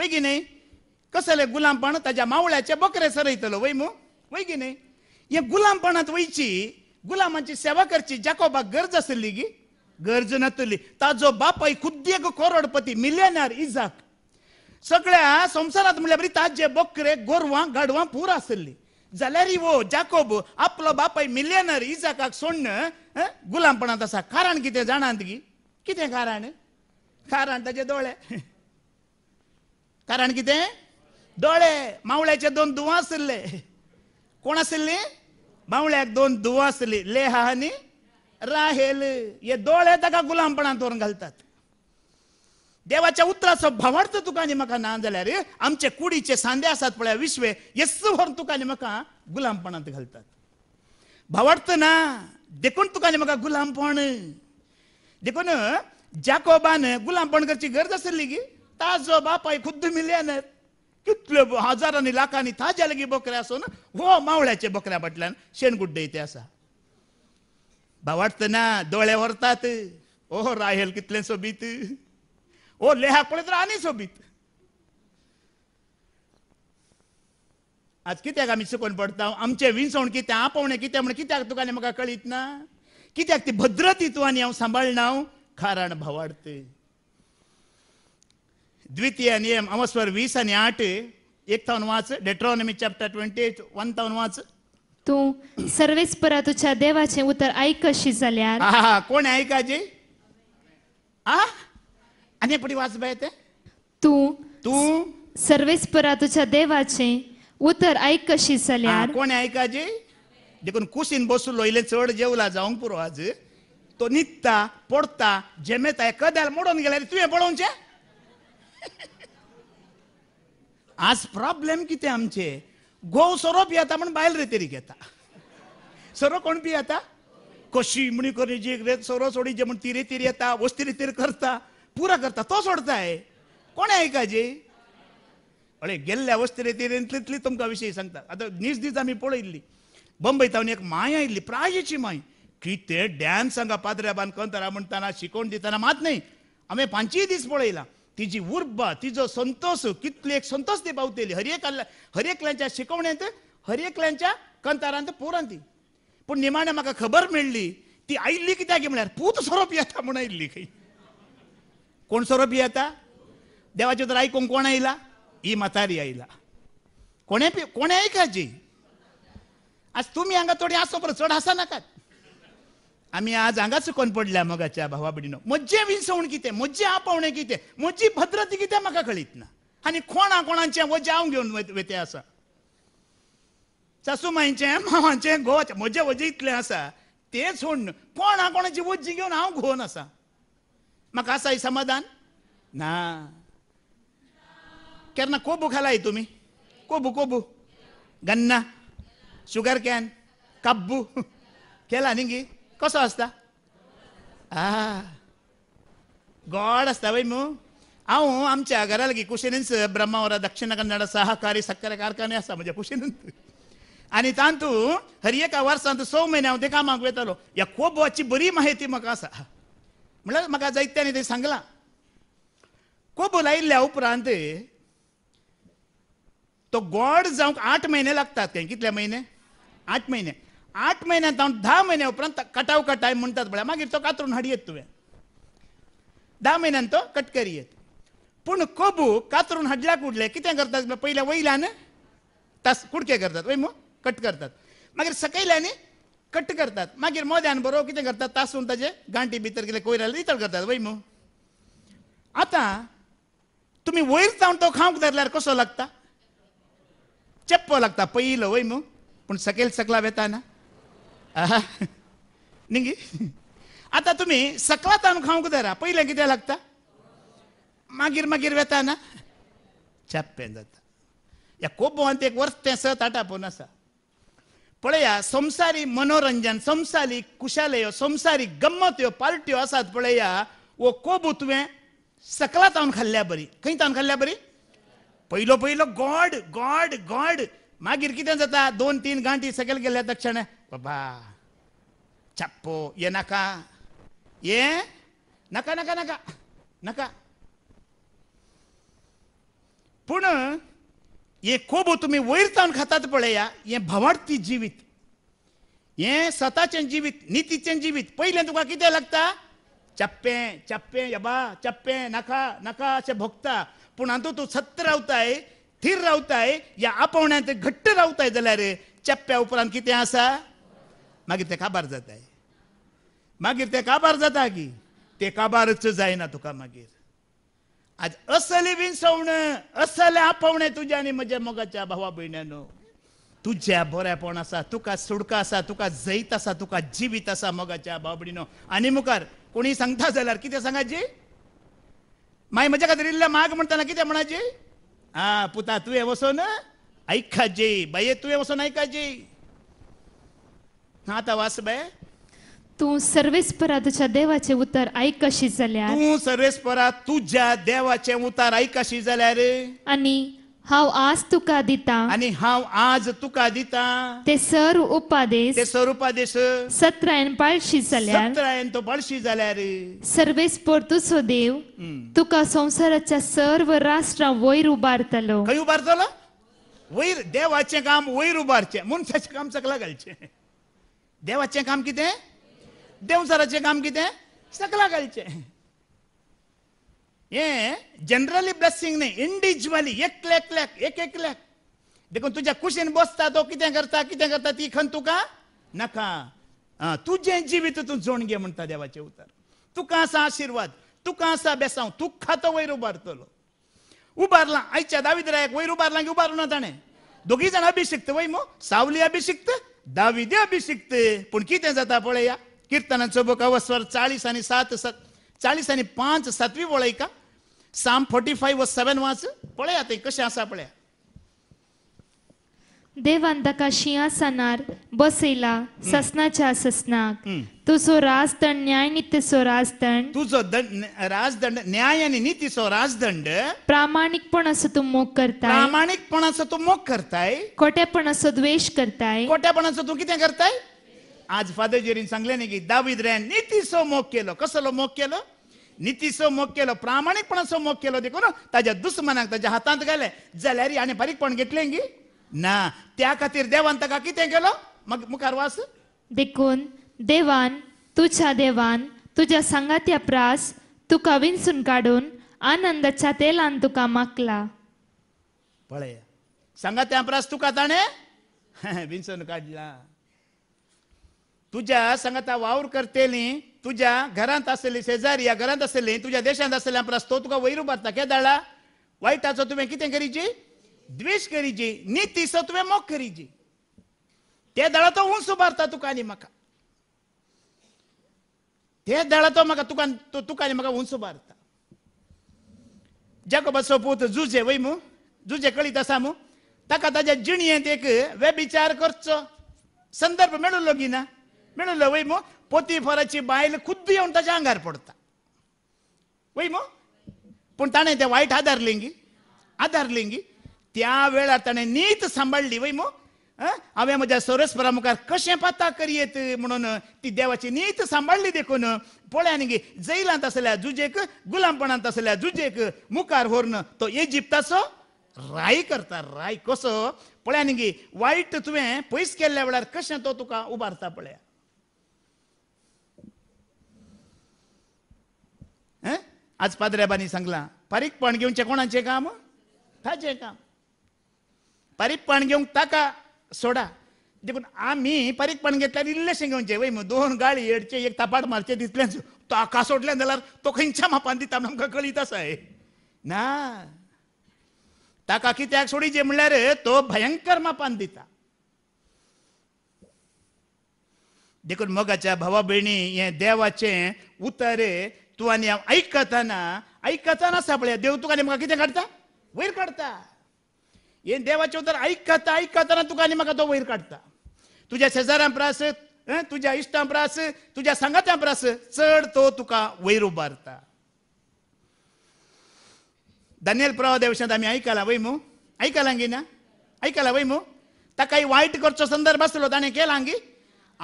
वय की नाही कसले गुलामपण त्याच्या मावळ्याचे बकरे सरयतलो वै मू वय की नाही हे गुलामपणात वयची गुलामांची सेवा करची जाकोबाक गरज असली गी गरज नातली ताजो बापाय एक करोडपती मिलेनार इजाक सगळ्या संसारात म्हणल्यार ताजे बकरे गोरवां गाडवां पूर असली जाल्यार वो जाकोब आपलो बापाय मिलियनर इजाकाक सोडण गुलामपणात असा कारण कितें जाणांत गी कितें कारण कारण ताजे दोळे कारण कितें दोळे मावळ्याचे दोन दुवा आसले कोण आशिल्ली मावळ्याक दोन दुवा आसली लेहा आनी राहेल हे दोळे ताका गुलामपणांत व्हरून घालतात देवाच्या उतराचो भावार्थ तुका आनी म्हाका ना जाल्यार आमचे कुडीचे सांदे आसात पळय विश्वे येस्स व्हरून तुका आनी म्हाका गुलामपणांत घालतात भावार्थ ना देखून तुका आनी म्हाका गुलामपण देखून जाकोबान गुलामपण करची गरज आसली की ताजो बापाय खुद्द मिलेन कितल्यो हजारांनी लाखांनी ताज्या लेगीत बकऱ्या आसून हो मावळ्याचे बकऱ्या फाटल्यान शेण गुड्डे असा आसा वाटत ना दोळे व्हरतात ओ राहेल कितलें सोबीत ओ लेहा पळय तर आनी सोबीत आज कित्याक आमी चुकोन पडटा आमचे विंचवण कितें आपवणें कितें म्हण कित्याक तुका आनी म्हाका कळीत ना कित्याक ती भद्रती तू आनी हांव सांबाळना कारण भावाडते द्वितीय नियम अमस्वर वीस आणि आठ एक थाउन वाच Deuteronomy chapter twenty eight one तावन वाच तू सर्वेस्परा परा तुझ्या देवाचे उत्तर ऐक कशी जाल्यार कोण आहे का जी आ आणि पुढे वाच बाय ते तू तू सर्वेस्परा परा तुझ्या देवाचे उत्तर ऐक कशी हा, कोण आहे जी देखून कुशीन बसलो इले चड जेवला जावंक पुरो आज तो न्हिदता पडता जेमेता कद्याला मोडून गेला तुवें पळोवचे आज प्रॉब्लेम किती आमचे गोव सोरो पियाता पण बायल तरी घेता सरो कोण पियाता कशी म्हणी करी रेत सोरो सोडी जे म्हण ती तिरे येता वस्ती तिरे करता पुरा करता तो सोडताय कोण ऐका जे अरे गेल्ल्या वस्ती रेतेरेंतली तुमकां विषय सांगता आता नीस दीस आमी पळयल्ली बंबई तावनी एक माय आयिल्ली प्रायेची माय कितें डॅन्स सांगा पाद्र्या बांद कंतरा म्हणटाना शिकोवन दिताना मात न्ही आमी पांचीय दीस पळयला तिची उर्बा तिजो संतोष एक संतोष ती पावते हरेक हरेकल्यांच्या शिकवण्यात हरेकल्यांच्या कंतारांत पोरान ती पूण निमाण्या म्हाका खबर मेळ्ळी ती आयिल्ली कित्याक म्हळ्यार पूत स्वरूप येता म्हणून आयिल्ली खंय कोण सोरोप येता देवाचे तर आयकूंक कोण आयला ही म्हातारी आयला कोणे कोणे आयकाची आज तुम्ही हांगा थोडी आसो बरं चड आसा नाकात आम्ही आज हांगाच कोण पडल्या मगाच्या भावा भयणीनो मज्जे विसवण कितें मज्जे आपोवणें कितें मज्जी भद्रता कितें म्हाका कळीत ना आनी कोणा कोणाचें वजें हांव घेवन वेतें आसा सासूमाईचें मावांचें घोवाचें म्हजें वजें इतलें आसा तें सोड कोणा कोणाची वज्जी घेवन हांव घोवन आसा म्हाका आसा समाधान ना केन्ना कोबू खालाय तुम्ही कोबू कोबू गन्ना शुगर कॅन काब्बू केला न्ही गी कसो आसता आ गॉड आसता बाई न्हू हांव आमच्या घरा लागीं कुशीनंच ब्रह्मावरा दक्षिण कन्नड सहकारी सक्कर कारखाने आसा म्हज्या कुशिनंत आनी तातूं हर एका वर्सांत स म्हयने हांव ते कामाक वयतालो ह्या खूब हाची बरी माहिती म्हाका आसा म्हणल्यार म्हाका जायत्यांनी ते सांगलां खूब लायिल्ल्या उपरांत तो गोड जावंक आठ म्हयने लागतात कितले महिने आठ महिने आठ महिन्यात दहा महिन्या उपरांत कटाव कटाय म्हणटात पळय मागीर तो कातरून येत तुवें दहा महिन्यान तो कट येत पूण कोबू कातरून हाडल्या कुडले कितें करतात पहिल्या वयल्यान तास कुडके करतात वय कट करतात मागीर सकयल्यान कट करतात मागीर मोद्यान बरोबर कितें करतात तासून ताजे गांटी भितर गेले कोयराले नितळ करतात वय आता आतां तुमी वयर जावन तो खावंक धरल्यार कसो लागता चेप्पो लागता पयलो वय पण पूण सकयल सकला वेताना निंगी आता तुम्ही सकला ताण खाऊक धरा पहिले किती लागता मागीर मागीर वेता ना चॅप्पें जाता ह्या कोबोवांत एक वर्स ते सत ताटा आसा पळया संसारी मनोरंजन संसारी कुशालयो संसारी गंमत ह्यो पार्ट्यो आसात पळया वो कोबू तुवें सकला खाल्ल्या बरी खंय तावन खाल्ल्या बरी पयलो पयलो गॉड गॉड गॉड मागीर कितें जाता दोन तीन गांठी सकयल गेल्या तक्षणा बाबा चप्पू ये नका ये नका नका नका नका पूण हे कोबो तुम्ही वयर जाऊन खातात पळया हे भवार्थी जिवीत ये स्वताचे जिवीत नितीचे जिवीत पहिले तुका कितें लागता चप्पे चप्पे यबा चप्पे नका नका अशें भोगता पूण हातूंत तूं सत्त रावताय थीर रावताय या आपोवण्यात घट्ट रावताय जाल्यार चप्प्या उपरांत कितें आसा मागीर ते काबार जाताय मागीर ते काबार जाता की ते काबारच जायना तुका मागीर आज असले विंसवण असले आपवणे तुज्या आनी म्हज्या मोगाच्या भावा भयण्यानो तुझ्या बऱ्यापण आसा तुका सुडका आसा तुका जैत आसा तुका जिवीत आसा मोगाच्या बाबडीनो आनी मुखार कोणी सांगता जाल्यार कितें सांगाची माय म्हज्या खातीर इल्लें माग म्हणटना कितें म्हणाची आ पुता तुवें वसोन आयकाची बाये तुवें वसोन आयकाची आता वासबाय तू सर्वेस परा तुझ्या देवाचे उतार ऐक झाल्या तू तूं सर्वेस्परा तुझ्या देवाचे उतार ऐक झाल्या रे आणि हाव आज तुका दिता आणि हाव आज तुका दिता ते सर्व उपादेश ते उपादेश सत्रायन पाळशी झाल्या सत्रायन तो झाल्या रे सर्वेस परतुचो देव तुका संसाराच्या सर्व राष्ट्रां वयर उबारतलो खंय उबारतलो वयर देवाचें काम वयर उबारचें मनशाचें काम सकला घालचें देवाचे काम कितें देवसाराचे काम कितें सकला घालचें हे जनरली ब्लेसिंग न्ही इंडिविज्युअली एकल्या एकल्याक एक एकल्याक देखून तुज्या कुशीन बसता तो कितें करता कितें करता ती खण तुका नाका तू तुझें जिवीत तूं जोण घे म्हणटा देवाचे उतर तुका आसा आशिर्वाद तुका आसा बेसांव तुका तो वयर उबारतलो उबारला आयच्या दाविद्रायक वयर उबारला की उबारना ताणें दोगी जाण अभिशिक्त वय मो सावली अभिशिक्त बी शिकते पूण कितें जाता पळया किर्तनाचो बुक अवस्वर चाळीस आनी सात सात चाळीस आनी पांच सातवी पळयका साम फोर्टी फायव्ह व सेवन वाच पळया ते कशें आसा पळया देवांतका सनार बसेला ससनाच्या ससनाक तुझो राजदंड न्याय नित्य सो राजदंड तुझो राजदंड न्याय आणि नीती सो राजदंड प्रामाणिकपणाचं तू मोग करताय प्रामाणिकपणाचं तू मोग करताय असो द्वेष करताय खोट्यापणाचं तू किती करताय आज जेरीन सांगले ने की दावीद रॅन सो मोग केलो कसलो मोग केलो सो मोग केलो प्रामाणिकपणाचो मोग केलो ना ताज्या दुश्मनाक ताज्या हातांत गेले जाल्यार आणि बारीकपण घेतलें की ना त्या खातीर देवान ताका कितें केलो मुखार वास देखून देवान तुझ्या देवान तुझ्या सांगात्या प्रास तुका विंसून काडून आनंदाच्या तेलान तुका माकला पळय सांगात्या प्रास तुका ताणें विंसून काडला तुझ्या सांगाता वावर करतेली तुझ्या घरांत आसली शेजारी या घरांत आसली तुझ्या देशांत आसलेल्या प्रास तो तुका वयर उबारता केदाळा वायटाचो तुवें कितें करीची द्वेष करीजे नीति सत्वे मोख करीजे ते दळा तो उंच उभारता तुकानी मका ते दळा तो मका तुका तो तुकानी मका उंच उभारता बसो पूत जुजे वै मु जुजे कळीत आसा मु ताका ताज्या जिणयेंत एक वेबिचार करचो संदर्भ मेळुल्लो की ना मेळुल्लो वै मु फोराची बायल खुद्द येवन ताच्या आंगार पडता वय मु पूण ताणें ते वायट आधार लेंगी आधार लेंगी त्यावेळा ताणें नीत सांभाळली वय मग हांवें म्हज्या सरस मुखार कशें पाता करयेत म्हणून ती देवाची नीत सांभाळली देखून पळय गे जैलांत आसल्या जुजेक गुलामपणांत आसल्या जुजेक मुखार होर्न तो इजिप्ताचो राय करता राय कसो पळया गे वायट तुवें पयस केल्ल्या वेळार कशें तो तुका उबारता पळया आज पाद्रेबांनी सांगला फारीकपण घेवचें कोणाचें काम ताचें काम पण घेवंक ताका सोडा देखून आमी परीकपण इल्लेशे घेऊन जे वय दोन गाळी येडचे एक तापाट मारचे तो ताका सोडल्या जाल्यार तो खंयच्या मापान दिता आमकां कळीत असा हे ना ताका कित्याक जे म्हणल्यार तो भयंकर मापान दिता देखून मोगाच्या भावा भयणी हे देवाचे उतारे तूं आनी हांव आयकताना सापळ्या देव तुका म्हाका कितें काडटा वयर काडटा येन देवाचे उतर ऐक खाता तुका आनी म्हाका तो वयर काडटा तुज्या शेजाऱ्यां प्रास तुज्या इश्टां प्रास तुज्या सांगात्यां प्रास चड तो तुका वयर उबारता दानियल प्रवा देवशांत आमी आयकलां वय मू आयकलां गे ना आयकलां वय मू ताकाय वायट करचो संदर्भ आसलो ताणें केलां गी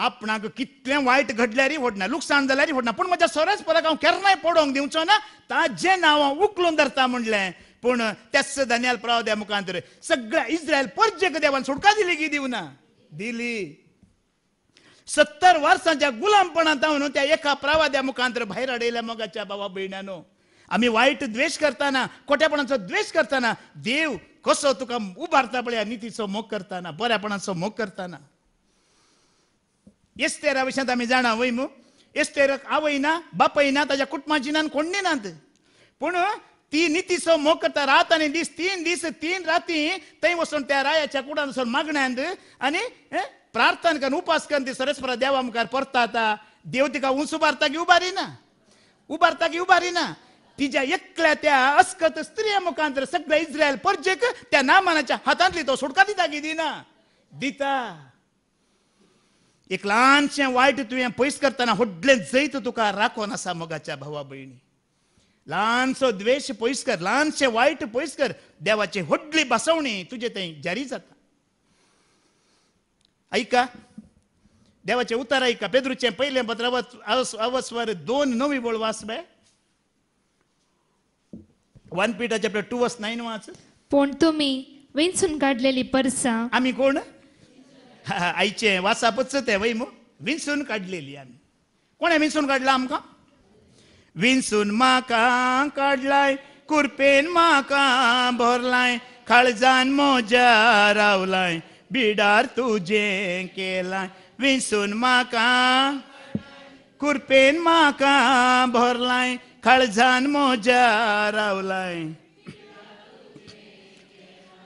आपणाक कितलें वायट घडल्यारय व्हडना लुकसाण जाल्यारय व्हडना पूण म्हज्या सोरेच पोराक हांव केन्नाय पडोवंक दिवचो ना ताजें नांव हांव उखलून धरता म्हणलें पण त्याच धन्याल प्राव द्या मुखांतर सगळ्या इस्रायल पर्जक देवान सुटका दिली की दिवना दिली सत्तर वर्षांच्या गुलामपणांत हांव त्या एका प्रावाद्या मुखांतर भायर अडयल्या मोगाच्या बाबा बहिणानो आम्ही वाईट द्वेष करताना खोट्यापणाचा द्वेष करताना देव कसो तुका उबारता या नितीचो मोग करताना बऱ्यापणाचा मोग करताना येस्तेरा विषयात आमी जाणा वय मू एस्तेराक आवय ना बापय ना त्याच्या कुटुंबाची ना कोण नात पूण ती नीती सो मोकत रात आणि दिस तीन दीस तीन राती थंय वसून त्या रायाच्या कुडान सो मागण्यांद आनी प्रार्थना करून उपास करून ती सरेस्पर देवा मुखार परताता देव तिका उंच उभारता की उभारी ना उभारता की उभारी ना तिच्या एकल्या त्या अस्कत स्त्रिया मुखांतर सगळ्या इस्रायल परजेक त्या नामानाच्या हातांतली तो सुटका दिता की दिना दिता एक लहानशे वायट तुवें पयस करताना होडलें जैत तुका राखोन असा मगाच्या भावा भयणी ल्हानसो द्वेष पयस कर ल्हानशें वायट पयस कर देवाचे व्हडली बसवणी तुझे ते जारी जाता ऐका देवाचे उतार ऐका पेद्रुचे पहिले पत्र अवस्वर दोन नवी बोल वाचबे one Peter chapter two verse nine वाच पण तुम्ही विंचून काढलेली परसा आम्ही कोण आईचे वासापच ते वै मु विंचून काढलेली आम्ही कोणे विंचून काढला आमकां विंसून माका काढलाय कुरपेन माका भोरलाय काळजान मोजा रावलाय बिडार तुझे केलाय विंसून माका कुरपेन माका भोरलाय काळजान मोजा रावलाय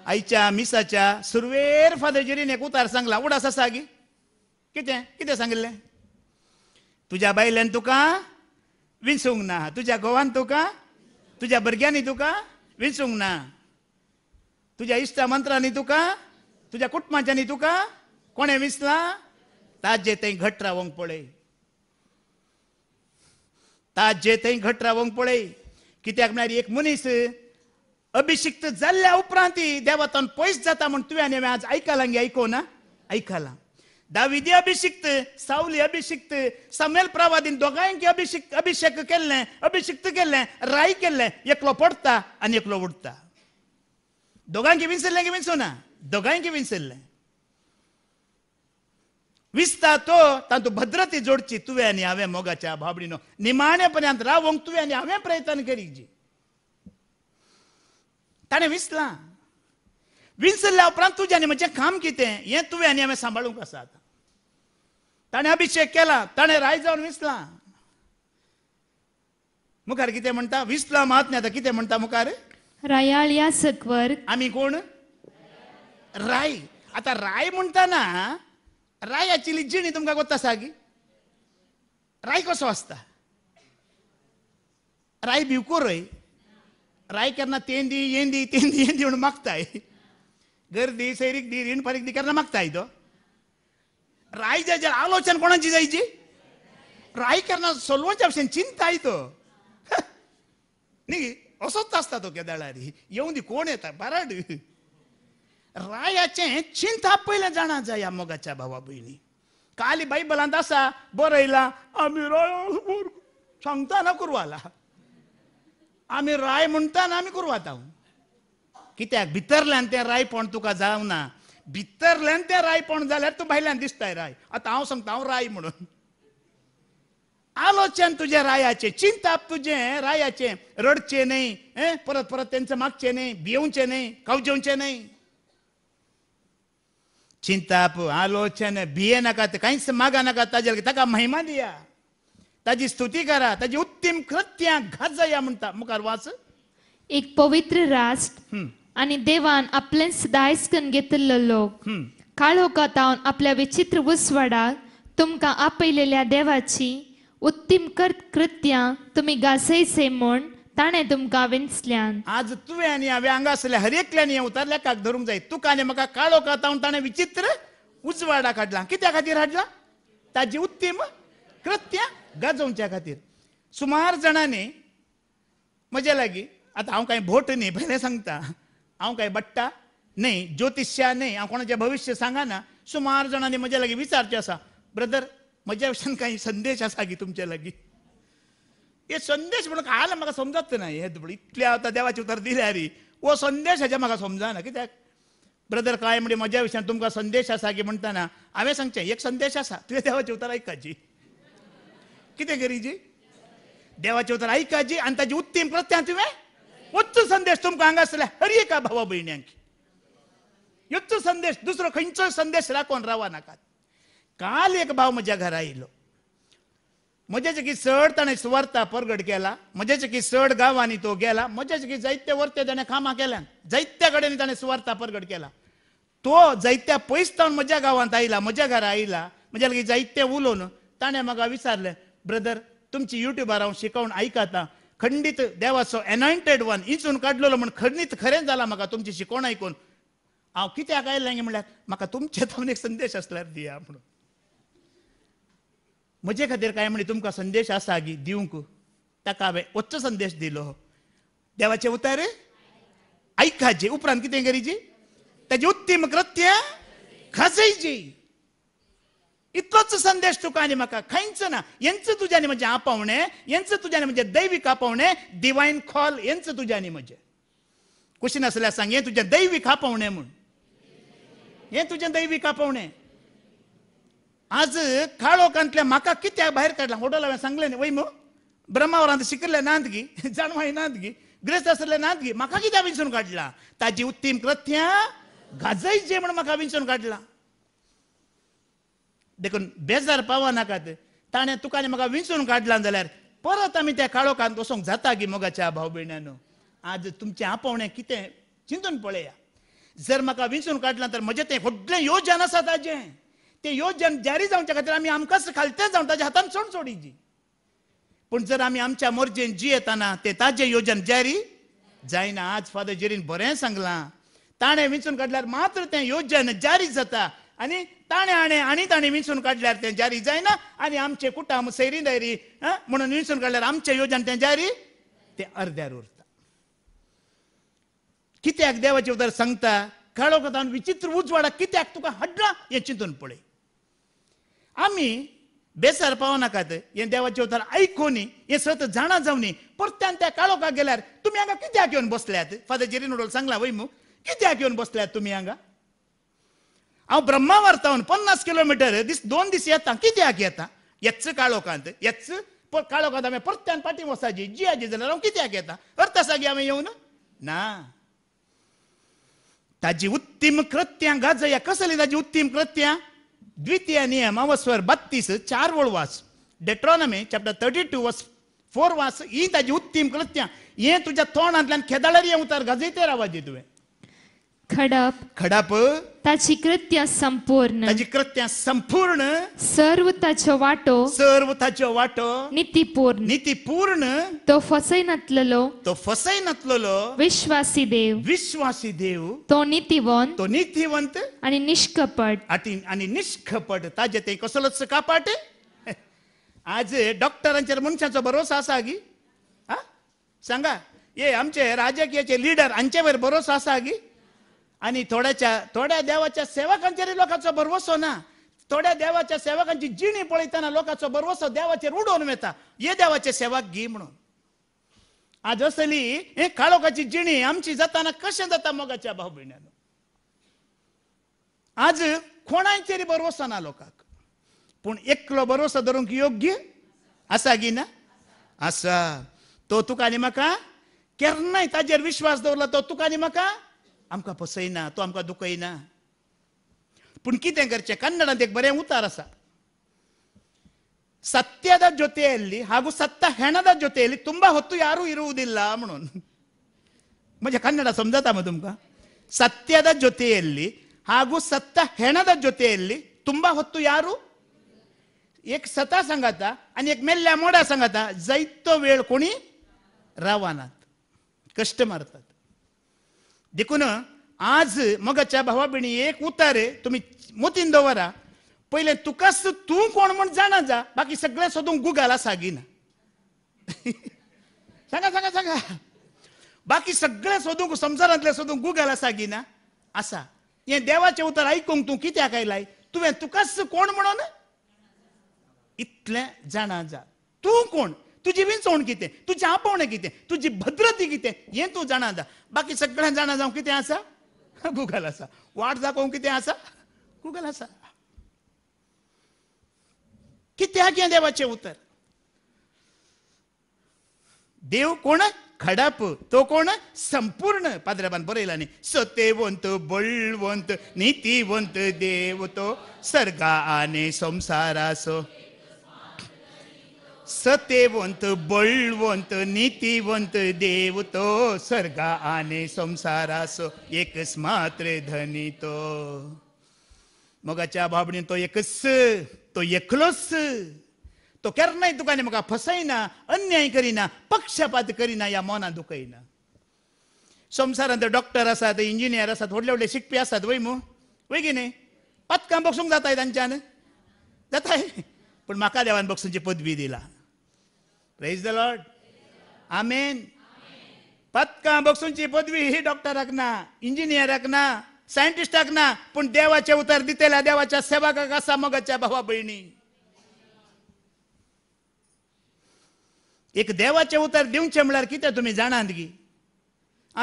आईच्या मिसाच्या सुरवेर फादरजेरीन एक उतार सांगला उडासा सागी कितें कितें सांगिल्लें तुझ्या बायल्यान तुका विंसूंक ना तुझ्या गोवान तुका तुझ्या भुरग्यांनी तुका विंसूंक ना तुझ्या इश्टा मंत्रांनी तुका तुझ्या कुटुंबाच्यांनी तुका कोणे विसला ताजे थंय घट रावंक पळय ताजे थंय घट रावंक पळय कित्याक म्हळ्यार एक मनीस अभिशिक्त जाल्ल्या उपरांत देवतान पयस जाता म्हण तुवें आज आयकलां गे आयको ना ऐकलां दाविदी अभिषिक्त सावली अभिषिक्त समेल प्रवादीन दोगांयक अभिषेक अभिषेक केल्ले अभिषिक्त केल्ले राय केल्ले एकलो पडटा आनी एकलो उडटा दोगांयक विंसल्ले की विंसू ना दोगांयक विस्ता तो तातूंत भद्रती जोडची तुवें आनी हांवें मोगाच्या बाबडीनो निमाणेपर्यंत रावंक तुवें आनी हांवें प्रयत्न करीची ताणें विसलां विंसल्ल्या उपरांत तुजें आनी काम ताणे अभिषेक केला ताणे राय जाऊन विसला मुखार कितें म्हणटा विसला महात्म्या आतां कितें म्हणटा मुखार रायाळ या सकवर आमी कोण राय आतां राय म्हणताना राय एक्चुली जिणी तुमकां गोत आसा की राय कसो आसता राय रय राय केन्ना तेंदी येंदी तेंदी येंदी म्हणून मागताय गर्दी सैरीक दी रीण फारीक दी केन्ना मागताय तो जायच्या आलोचन कोणाची जायची राय करणार सोलवांच्या भाषे चिंता येतो असोच असता तो केळारी येऊन कोण येतात बाराड रायाचे चिंता पहिले जाणार या मोगाच्या भावा भहिणी काल बायबलात असा ना कुरवाला आम्ही राय म्हणता आम्ही म्हणताना कित्याक भितरल्यान ते पण तुका जाऊ ना भितरल्यान ते पण जाल्यार तूं भायल्यान दिसताय राय आतां हांव सांगता हांव राय म्हणून आलोचन तुझे रायाचे चिंताप तुझे रायाचे रडचे न्हय परत परत तेंचे मागचे नाही भिवचे न्हय कवजवचे न्हय चिंताप आलोचन भिये नाका ते काहीच मागा नाका ताजेर ताका महिमा दिया ताजी स्तुती करा ताजी उत्तीम कृत्या घाजया म्हणटा मुखार वाच एक पवित्र राष्ट्र आणि देवान आपल्याच दायसकन करून लोक काळो कोतावन आपल्या विचित्र उसवाडा तुमका आपयलेल्या देवाची उत्तीम कृत्या तुम्ही गाजयचे म्हण ताणे तुमका विंचल्यान आज तुवें आणि हांवें हांगा हर एकल्यानी हें उतारल्या काक धरूंक जाय तुका आनी म्हाका काळो कोतावन ताणें विचित्र उजवाडा काढला कित्या खातीर हाडला ताजी उत्तीम कृत्या गाजोवच्या खातीर सुमार जणांनी म्हजे लागीं आतां हांव कांय भोट न्ही पयलें सांगता हांव काय बट्टा न्हय ज्योतिश्या न्हय हांव कोणाचें भविश्य सांगाना सुमार जाणांनी म्हज्या लागीं विचारचें आसा ब्रदर म्हज्या विशयान काही संदेश असा की तुमच्या लागीं हे संदेश म्हणून काल म्हाका समजत ना हे इतल्या आतां देवाचे उतर दिल्या रे संदेश हाजे म्हाका समजना कित्याक ब्रदर काय म्हणजे म्हज्या विशयान तुमकां संदेश आसा की म्हणटना हांवें सांगचें एक संदेश आसा तुवें देवाची उतर आयकाची कितें करीजी देवाची उतर आयकाची आनी ताची उत्तीम प्रत्यान तुवें संदेश ಒತ್ತು हांगा ತುಮ್ಕ ಹಂಗಾಸಲ एका भाव भयण्यांक ಎತ್ತು संदेश दुसरो खंयचो संदेश राखोन रावा नाकात काल एक भाव म्हज्या घरा आयलो म्हज्या चकी चड ताणें सुवार्ता परगट केला म्हज्या चकी चड गांवांनी तो गेला म्हज्या चकी जायते वर्ते ताणें कामां केल्यान जायत्या कडेन ताणें सुवार्ता परगट केला तो जायत्या पयस जावन म्हज्या गांवांत आयला म्हज्या घरा आयला म्हज्या लागीं जायते उलोवन ताणें म्हाका विचारलें ब्रदर तुमची युट्युबार हांव शिकवण आयकता खंडीत देवाचो एनॉयंटेड वन इचून काडलेलो म्हण खंडीत खरें झाला म्हाका तुमची शिकवण ऐकून हांव कित्याक आयलें गे म्हळ्यार म्हाका तुमचे तावन एक संदेश आसल्यार दिया म्हणून म्हजे खातीर काय म्हणी तुमकां संदेश आसा गी दिवंक ताका हांवें वच्चो संदेश दिलो देवाचे उतारे ऐकाचे उपरांत कितें करीची ताजी उत्तीम कृत्य खासयची इतकोच संदेश तुकाने मका खैंच ना यांचं तुज्यानी म्हणजे आपावणे यांचं तुझ्याने म्हणजे दैवीक आपवणे डिवाईन कॉल यांचं तुज्यानी म्हणजे कुशी म्हणजे. नसल्या सांग हे तुझ्या दैविक आपवणे म्हणून हे तुझे दैविक आपवणे आज काळोखांतल्या म्हाका कित्याक बाहेर काढला होटल हांवें सांगलें न्ही वय मो ब्रह्मावरांत शिकिल्ले नांदगी जाणवाळी नांदगी ग्रेस्त आसले नांदगी म्हाका कित्याक विंचून काडला ताजी उत्तीम कृत्या गाजय जे म्हणून म्हाका विंचून काडला देखून बेजार पावा नाकात ताणें तुका आनी म्हाका विंचून काडला जाल्यार परत आमी त्या काळोखांत वसोंक जाता की मोगाच्या भाव भयणांनो आज तुमचें आपोवणें कितें चिंतून पळया जर म्हाका विंचून काडलां तर म्हजें तें व्हडलें योजन आसा ताजें तें योजन जारी जावच्या खातीर आमी आमकांच खालतें जावन ताज्या हातान सोड सोडिची पूण जर आमी आमच्या मर्जेन जियेताना तें ताजें योजन जारी जायना आज फादर जेरीन बरें सांगलां ताणें विंचून काडल्यार मात्र तें योजन जारी जाता आणि ताणे आणे आनी ताणें विंचून काडल्यार तें जारी जायना आणि आमचे कुटाम सैरी दैरी म्हणून विंचून काडल्यार आमचे योजना तें जारी ते अर्द्यार उरता कित्याक देवाचे उदर सांगता काळो विचित्र उजवाडा कित्याक तुका हाडना हें चिंतून पळय आम्ही बेसार पावनाकात हे देवाचें उतर ऐकून हे सत जाणा जावनी परत्यान त्या काळोखाक गेल्यार तुम्ही हांगा कित्याक येऊन बसल्यात फादर जेरी नोडोल सांगला वैमू कित्याक येऊन बसल्यात तुम्ही हांगा हांव ब्रह्मावर सावन पन्नास किलोमिटर दीस दोन दीस येता कित्याक येता येच काळोखांत येच काळोखांत हांवें परत्यान पाटी वसाची आजी जाल्यार हांव कित्याक येता अर्थ की हांवें येवन ना ताजी उत्तीम कृत्यां गाजया कसली ताजी उत्तीम कृत्या द्वितीय नियम अवस्वर बत्तीस चार वळ वास Deuteronomy chapter thirty two verse four वास ही ताजी उत्तीम कृत्यां हे तुज्या तोंडांतल्यान खेदाळार उतार गाजयते रावाजी तुवें खडप खडाप त्याची कृत्या संपूर्ण त्याची कृत्या संपूर्ण सर्व ताचो वाटो सर्व ताच्यो वाटो नितीपूर्ण नितीपूर्ण तो नतलो तो नतलो विश्वासी देव विश्वासी देव तो नितीवंत तो नीतिवंत आणि निष्कपट अति आणि निष्कपट ताजे ते कसलच कापाट आज डॉक्टरांचेर मनशाचो भरोसा असा गी सांगा ये आमचे राजकीयचे लीडर हांचे भरोसा असा गी आणि थोड्याच्या थोड्या देवाच्या सेवकांच्या लोकांचा भरवसो ना थोड्या देवाच्या सेवकांची जिणी पळयताना लोकांचा भरवसो देवाचे उडोवन वेता हे देवाचे सेवाक घी म्हणून आज असली हे काळोखाची जिणी आमची जाताना कशें जाता मोगाच्या भाऊ भयण्यान आज कोणाचेरी भरवसो ना लोकांक पूण एकलो भरवसो धरूंक योग्य आसा गी ना आसा तो तुका आनी म्हाका केन्नाय ताजेर विश्वास दवरला तो तुका आनी म्हाका आमक बस तो दुखयना पण कितें करचें कन्नडांत एक बरे उतार असा सत्यद ज्योतिल्ली हागू सत्ताणद जोतली तुम्ही हत्तू याारू इरू दिला म्हणून म्हणजे कन्नडा समजता मग तुमक सत्यद ज्योतिली हागू सत्ता हेणद जोतेतली यारू एक सता सांगता आणि एक मेल्ल्या मोड्या सांगता जायतो वेळ कोणी रावनात कष्ट मारतात देखून आज मगाच्या भावा बिणी एक उतारे तुम्ही मोतीन दवरा पहिले तुकाच तू कोण म्हण जाणा जा बाकी सगळे सोदूंक गुगाला सागिना सांगा सांगा सांगा बाकी सगळे सोदूंक संसारांतले सोदूंक गुगाला सागिना असा हे देवाचे उतर ऐकूंक तू कित्याक आयलाय तुवें तुकाच कोण म्हणून इतले जाणा जा तू कोण तुझी विंचवण कितें तुझी आपवणें कितें तुजी भद्रती कितें हें तूं जाणा जा बाकी सगळ्यांक जाणा जावं कितें आसा गुगल आसा वाट दाखोवंक कितें आसा गुगल आसा कित्याक हें देवाचें उतर देव कोण खडप तो कोण संपूर्ण पाद्रबान बरयला न्ही सत्यवंत बळवंत नितीवंत देव तो सर्गा आनी संसाराचो सतेवंत बळवंत नीतिवंत देव तो सर्गा आणि संसारास एकच मात्र धनी तो मगाच्या बाबडीन तो एकस तो एकलोच तो केर नाही तुकाने मगा फसयना अन्याय करीना पक्षपात करीना या मना दुखयना संसारांत डॉक्टर आसात इंजिनियर असतात व्हडले व्हडले शिकपी असतात वय मू वय की नाही पत्कां बसूंक जाताय तांच्यान जाताय पण म्हाका देवान बक्सूंची पदवी दिला प्रेज द लॉर्ड आमेन पत्का बक्षुंची पदवी ही इंजिनियराक ना सायंटिस्टाक ना पण देवाचे उतर दितेला देवाच्या सेवकाक आसा मगच्या भावा भयणी एक देवाचे उतर दिवचे म्हळ्यार कितें तुम्ही जाणात गी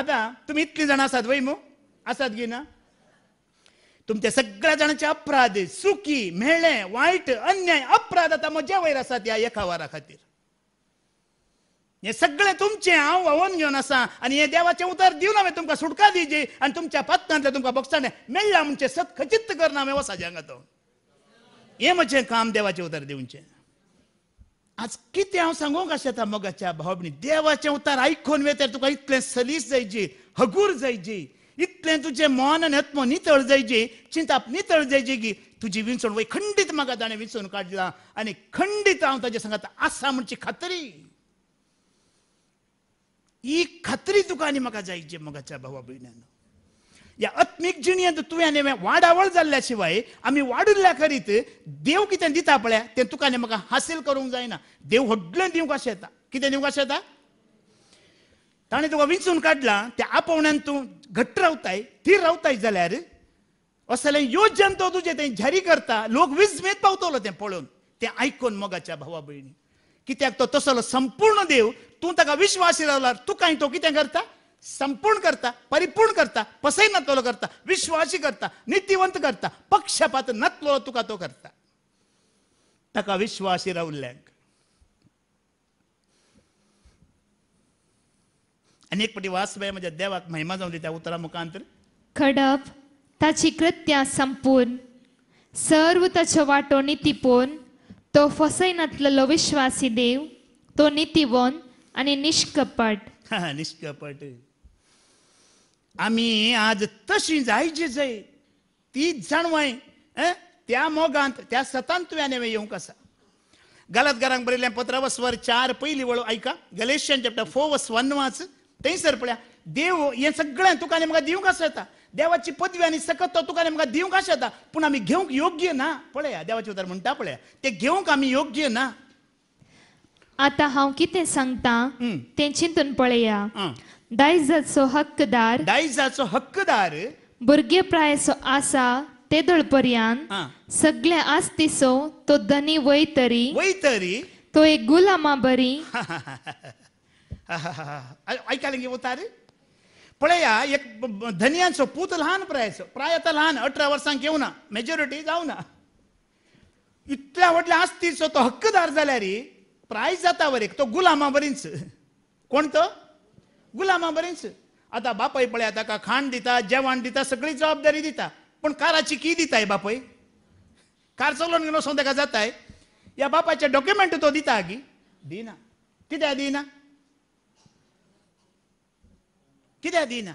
आता तुम्ही इतकी जण आसात वैमो मू गी ना तुमच्या सगळ्या जणांचे अपराध सुखी मेळे वायट अन्याय अपराध आता मजा वयर आसात या एका वारा खातीर हे सगळे तुमचे हांव व्हावून घेवन आसा आनी हे देवाचे उतर दिवन हांवें तुमकां सुटका दिवची आनी तुमच्या पत्नांतले तुमकां बक्षाणें मेळ्ळां म्हणजे खचित्त करना हांवें वसा हांगा तो हें म्हजें काम देवाचें उतर दिवचें आज कितें हांव सांगूंक आशेता मोगाच्या भावभणी देवाचें उतार आयकून तर तुका इतलें सलीस जायची हगूर जायची इतलें तुजें मन आनी आत्म नितळ जायची चिंताप नितळ जायची की तुजी विंचण वय खंडीत म्हाका ताणें विंचून काडला आनी खंडीत हांव ताजे सांगता आसा म्हणची खात्री ही खात्री मका म्हाका जायची मगाच्या भावा भयण्यान या आत्मीक जिणयेंत तुवें हांवें वाडावळ जाल्ल्या शिवाय आमी वाडिल्ल्या करीत देव कितें दिता पळय तें तुका न्ही म्हाका हासील करूंक जायना देव व्हडलें दिवंक अशें येता कितें दिवंक अशें येता ताणें तुका विंचून काडलां त्या आपोवण्यान तूं घट्ट रावताय थीर रावताय जाल्यार असले योजन तो तुजें तें झरी करता लोक विजमेत पावतलो तें पळोवन तें आयकून मोगाच्या भावा भयणी कित्याक तो तसलो संपूर्ण देव तूं ताका विश्वास रावला तूं कांय तो कितें करता संपूर्ण करता परिपूर्ण करता पसय नतलो करता विश्वासी करता नितीवंत करता पक्षपात नतलो तुका तो करता ताका विश्वासी रावल्यांक एक पटी वाचबाय म्हज्या देवाक महिमा जावं दिता उतरा मुखांतर खडप ताची कृत्या संपून सर्व ताच्यो वाटो नितीपोवन तो फसैनातलेलो विश्वासी देव तो नीतिवन आणि निष्कपट हा निष्कपट आम्ही आज तशी जायची जाय ती जाणवाय त्या मोगांत त्या सतान येऊ कसा गलत घरांक बरयल्या पत्रा स्वर चार पहिली वळू ऐका Galatians chapter four verse one वाच थंयसर पळया देव हे सगळ्यां तुका म्हाका दिवंक आसा येता देवाची पदवी आणि सकत तुका देऊ दिवंक आसता पूण आमी घेवंक योग्य ना पळया देवाचे उदार म्हणता पळया ते घेवंक आमी योग्य ना आतां हांव कितें सांगता तें चिंतून पळया दायजाचो हक्कदार दायजाचो हक्कदार भुरगे प्रायसो आसा ते दळपर्यान सगळे आस्तीसो तो धनी वयतरी वयतरी तो एक गुलामा बरी ऐकायला घेऊ तारे पळया एक धनियांचो पूत लहान प्रायाचो प्राय आता लहान अठरा वर्सांक ना मेजॉरिटी ना इतल्या व्हडल्या आस्तीचो तो हक्कदार रे प्राय जाता वरेक तो गुलामा बरीच कोण तो गुलामा बरीच आता बापय पळया ताका खाण दिता जेवण दिता सगळी जबाबदारी दिता पण काराची की दिताय बापय कार चलोवन गेलो वचोंक ताका जाताय या बापाचे डॉक्युमेंट तो दिता की दिना कित्याक दिना किद्या दिना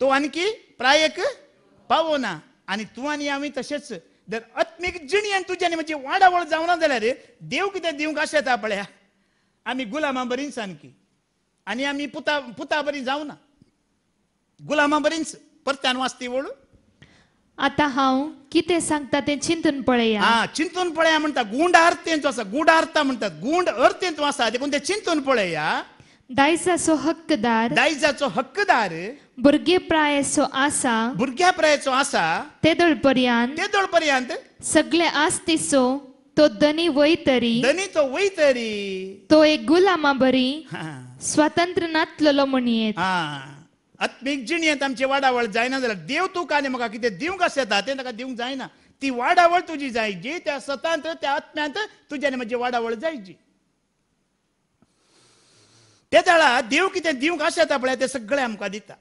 तो आणखी प्रायक पावोना आणि तू आणि आम्ही तसेच जर आत्मिक जिणी आणि तुझ्याने म्हणजे वाडावळ जावना रे देव कितें दिवंक आशा येता पळया आमी गुलामा बरीच आणखी आनी आमी पुता पुता बरी जाऊ ना गुलामा बरीच परत्यान वाचते वळू आता हांव कितें सांगता ते चिंतून पळया हा चिंतून पळया म्हणटा गुंड अर्थ अर्थेंचो आसा गुंड अर्थ म्हणतात गुंड अर्थेंचो आसा देखून तें चिंतून पळया दायजाचो हक्कदार दायजाचो हक्कदार भुरगे भुरगेप्रायेचो आसा भुरग्या भुरग्याप्रायेचो आसा तेदोळ पर्यंत तेदोळ पर्यंत सगळे आस्तीसो तो दनी वयतरी दनी तो वयतरी तो एक गुलामा बरी स्वातंत्र्य नातलो म्हणयेत आत्मिक जिणेंत आमची वाडावळ जायना जाल्यार देव तुका काने म्हाका कितें दिवंक आसा येता तें ताका दिवंक जायना ती वाडावळ तुजी जाय त्या स्वतंत्र त्या आत्म्यांत तुज्यानी म्हजी वाडावळ जायची ते ताळा देव कितें दिवंक आशा येता पळय तें सगळें आमकां दिता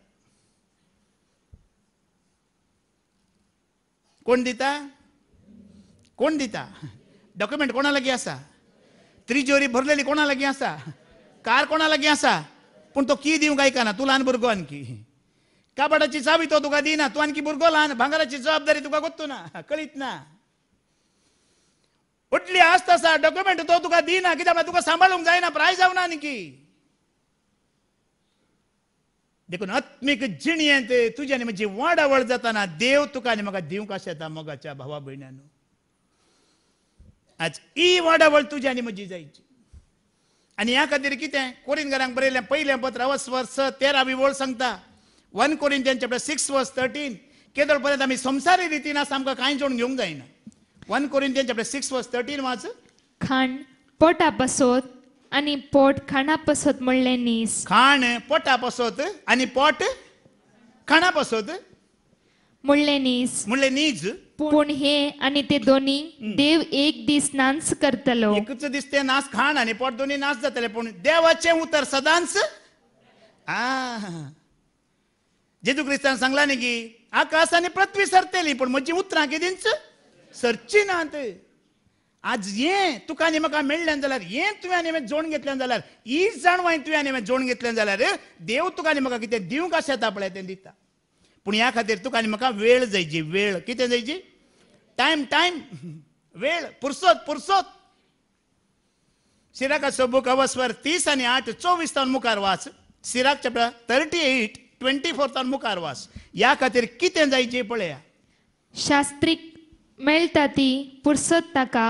कोण दिता कोण दिता डॉक्युमेंट कोणा लागीं आसा त्रिजोरी भरलेली कोणा लागीं आसा कार कोणा लागीं आसा पूण तो की दिवंक आयकना तूं ल्हान भुरगो आणखी काबाटाची चावी तो तुका दिना तूं आणखी भुरगो ल्हान भांगराची जबाबदारी तुका गोत्तू ना कळीत ना उठली आसता डॉक्युमेंट तो तुका दिना कित्याक तुका सांबाळूंक जायना प्राय जावना न्ही की देखून आत्मीक जिणयेंत तुज्यानी म्हजी वाडावळ जाताना देव तुका आनी म्हाका दिवंक अशें येता मोगाच्या भावा भयणांनो आज ही वाडावळ तुजी आनी म्हजी जायची आनी ह्या खातीर कितें कोरिनगरांक बरयलें पयलें पत्र अवस्वर स तेरा विवळ सांगता वन कोरीन तेंचे आपल्या सिक्स वर्स थर्टीन केदोळ पर्यंत आमी संसारी रितीन आसा आमकां कांय जोड घेवंक जायना वन कोरीन तेंचे आपल्या सिक्स वर्स थर्टीन वाच खाण पोटा बसोत आणि पोट खाणा पसत म्हणले नीस खाण पोटा पसत आणि पोट खाणा पसोत म्हणले नीस म्हणले नीज पूण हे आणि ते दोन्ही देव एक दीस नाच करतलो एकच दिसते नाच खाण आणि पोट दोन्ही नाच जातले पण देवाचे उतर सदांच आ जेजू क्रिस्तान सांगला न्ही की आकाश आणि पृथ्वी सरतेली पण माझी उतरां किदींच सरची ना ते आज ये तुका म्हाका मेळ्ळें जाल्यार ये तुवें आनी हांवें जोड घेतलें जाल्यार ही जाण वाय तुवें आनी हांवें जोड घेतलें जाल्यार देव तुका आनी म्हाका कितें दिवं आसा येता पळय तें दिता पूण ह्या खातीर तुका आनी म्हाका वेळ जायची वेळ कितें जायची टायम टायम वेळ पुरसोत पुरसोत सिराकाचो बूक अवस्वर तीस आनी आठ चोवीस तावन मुखार वाच Sirach chapter thirty eight twenty four तावन मुखार वाच ह्या खातीर कितें जायचें पळया शास्त्रीक मेळटा ती पुरसत ताका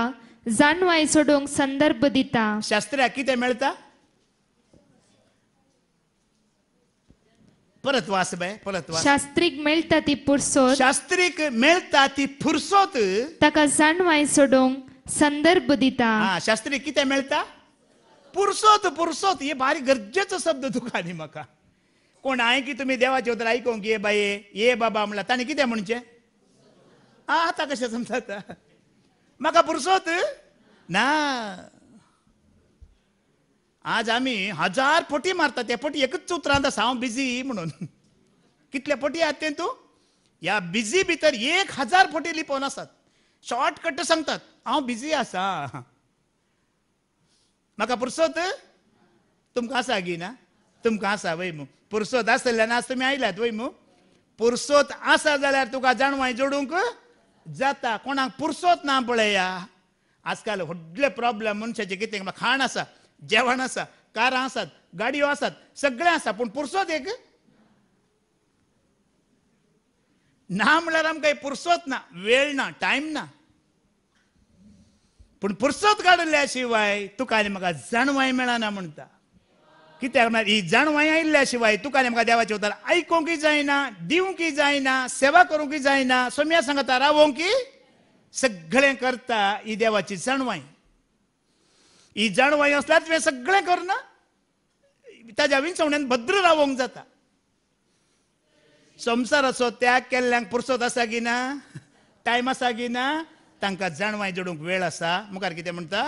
जाणवाय डोंग संदर्भ दिता शास्त्र कितें मेळटा परत वास बाय परत वास शास्त्रीक मेळटा ती पुरसोत शास्त्रीक मेळटा ती पुरसोत ताका जाणवाय सोडोंग संदर्भ दिता शास्त्री कितें मेळटा पुरसोत पुरसोत हे भारी गरजेचो शब्द तुका न्ही म्हाका कोण हाय की तुमी देवाचे उतर आयकोंक ये बाये ये बाबा म्हणला ताणें कितें म्हणचे आ आतां कशें समजता म्हाका पुरसोत ना आज आम्ही हजार पटी मारतात त्या पटी एकच उतरांत आसा हांव बिझी म्हणून कितल्या पटी आहात ते तू या बिझी भितर एक हजार पटी लिपोवन आसात शॉर्टकट सांगतात हांव बिझी आसा म्हाका पुरसोत तुमकां आसा गी ना तुमकां आसा वै मू पुरसोत आसतल्यान आज तुमी आयल्यात वय मू पुरसोत आसा जाल्यार तुका जाणवाय जोडूंक जाता कोणाक पुरसोत ना पळया आजकाल व्हडले प्रॉब्लेम मनशाचे कितें खाण आसा जेवण आसा कारां आसात गाडयो आसात सगळें आसा पूण पुरसोत एक ना म्हणल्यार आमकां पुरसोत ना वेळ ना टायम ना पूण पुरसोत काडल्या शिवाय तुका आनी म्हाका जाणवाय मेळना म्हणटा कित्याक म्हळ्यार ही जाणवाय आयिल्ल्या शिवाय तुका नेमका देवाचे उतार आयकोंकय जायना की जायना सेवा की जायना सोम्या सांगता की सगळें करता ही देवाची जाणवाय ही जाणवाय असल्यार तुवें सगळें करना ताज्या विंचवण्यान भद्र रावोंक जाता संसार असो त्याग केल्ल्यांक पुरसत आसा की ना टायम आसा की ना तांकां जाणवाय जोडूंक वेळ आसा मुखार कितें म्हणटा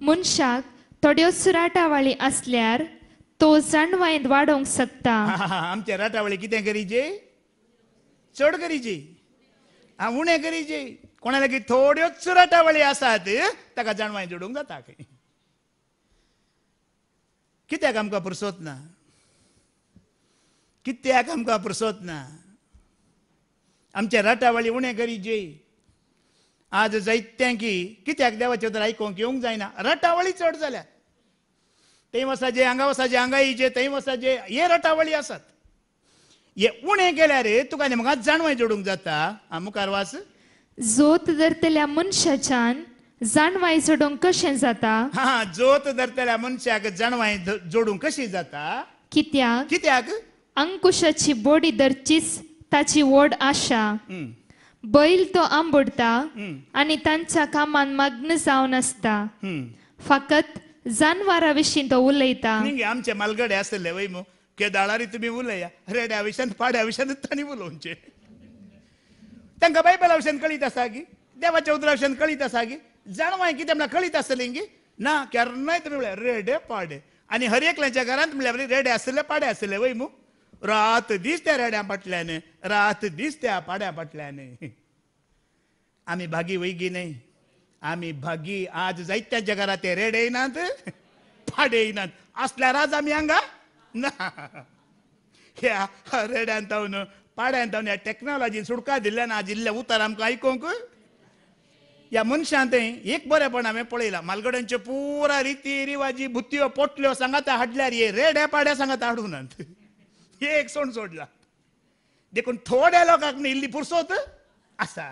मनशाक थोड्यो सुराटावळी असल्यार तो जणवायेंत वाडोवंक शकता आमचे राटावळी कितें करीचे चड करीची आ उणें करीचे कोणा लागी थोड्यो चुराटावळी आसात ताका जाणवाय जोडूंक जाता खंय कित्याक आमकां पुरसोत ना कित्याक आमकां पुरसोत ना आमचे राटावळी उणें करीचे आज जैत्यांकी कित्याक देवाचे तर आयकोंक येवंक जायना रटावळी चड झाल्या थंय जे हांगा जे हांगा जे थंय जे हे रटावळी आसात हे उणें रे तुका नेमकांच जाणवाय जोडूंक जाता हा मुखार वास जोत धरतल्या मनशाच्यान जाणवाय जोडूंक कशें जाता हा जोत धरतल्या मनशाक जाणवाय जोडूंक कशी जाता कित्याक कित्याक अंकुशाची बोडी धरचीच ताची व्हड आशा बैल तो आंबुडता आणि त्यांच्या कामात मग्न जाऊन असता फकत जनवारा विशीं तो उलयता आमचे मालगडे असले ಆಸ್ತಲೆ के दाळारी ತುಮಿ ಉಲಯ रेड्या ವಿಷನ್ पाड्या ವಿಷನ್ ತಾನಿ ಉಲೋಂಚೆ तांकां बायबल औषध कळीत असा की देवाच्या उदरा औषध कळीत असा की जाणवाय की त्यांना कळीत असले की ना केन्नाय नाही म्हणल्यार रेडे पाडे आणि हर एकल्याच्या घरांत म्हणल्यार रेडे असले पाडे असले वय रात दिस त्या रेड्या पाटल्याने रात दिस त्या पाड्या पाटल्याने आम्ही भागी वैगी नाही आम्ही भागी आज जायत त्या जगाला ते रेड येईनात फाडे येईनात असल्या आज आम्ही हांगा ना ह्या रेड्यान तावन पाड्यान तावन या टेक्नॉलॉजी सुडका दिल्ल्यान आज इल्ले उतार आमकां आयकूंक या मनशान थंय एक बरेपण हांवें पळयलां मालगड्यांच्यो पुरा रिती रिवाजी भुत्यो पोटल्यो सांगात हाडल्यार हे रेड्या पाड्या सांगाता हाडूनात हे एक सोड सोडला देखून थोड्या लोकांक इल्ली पुरसोत आसा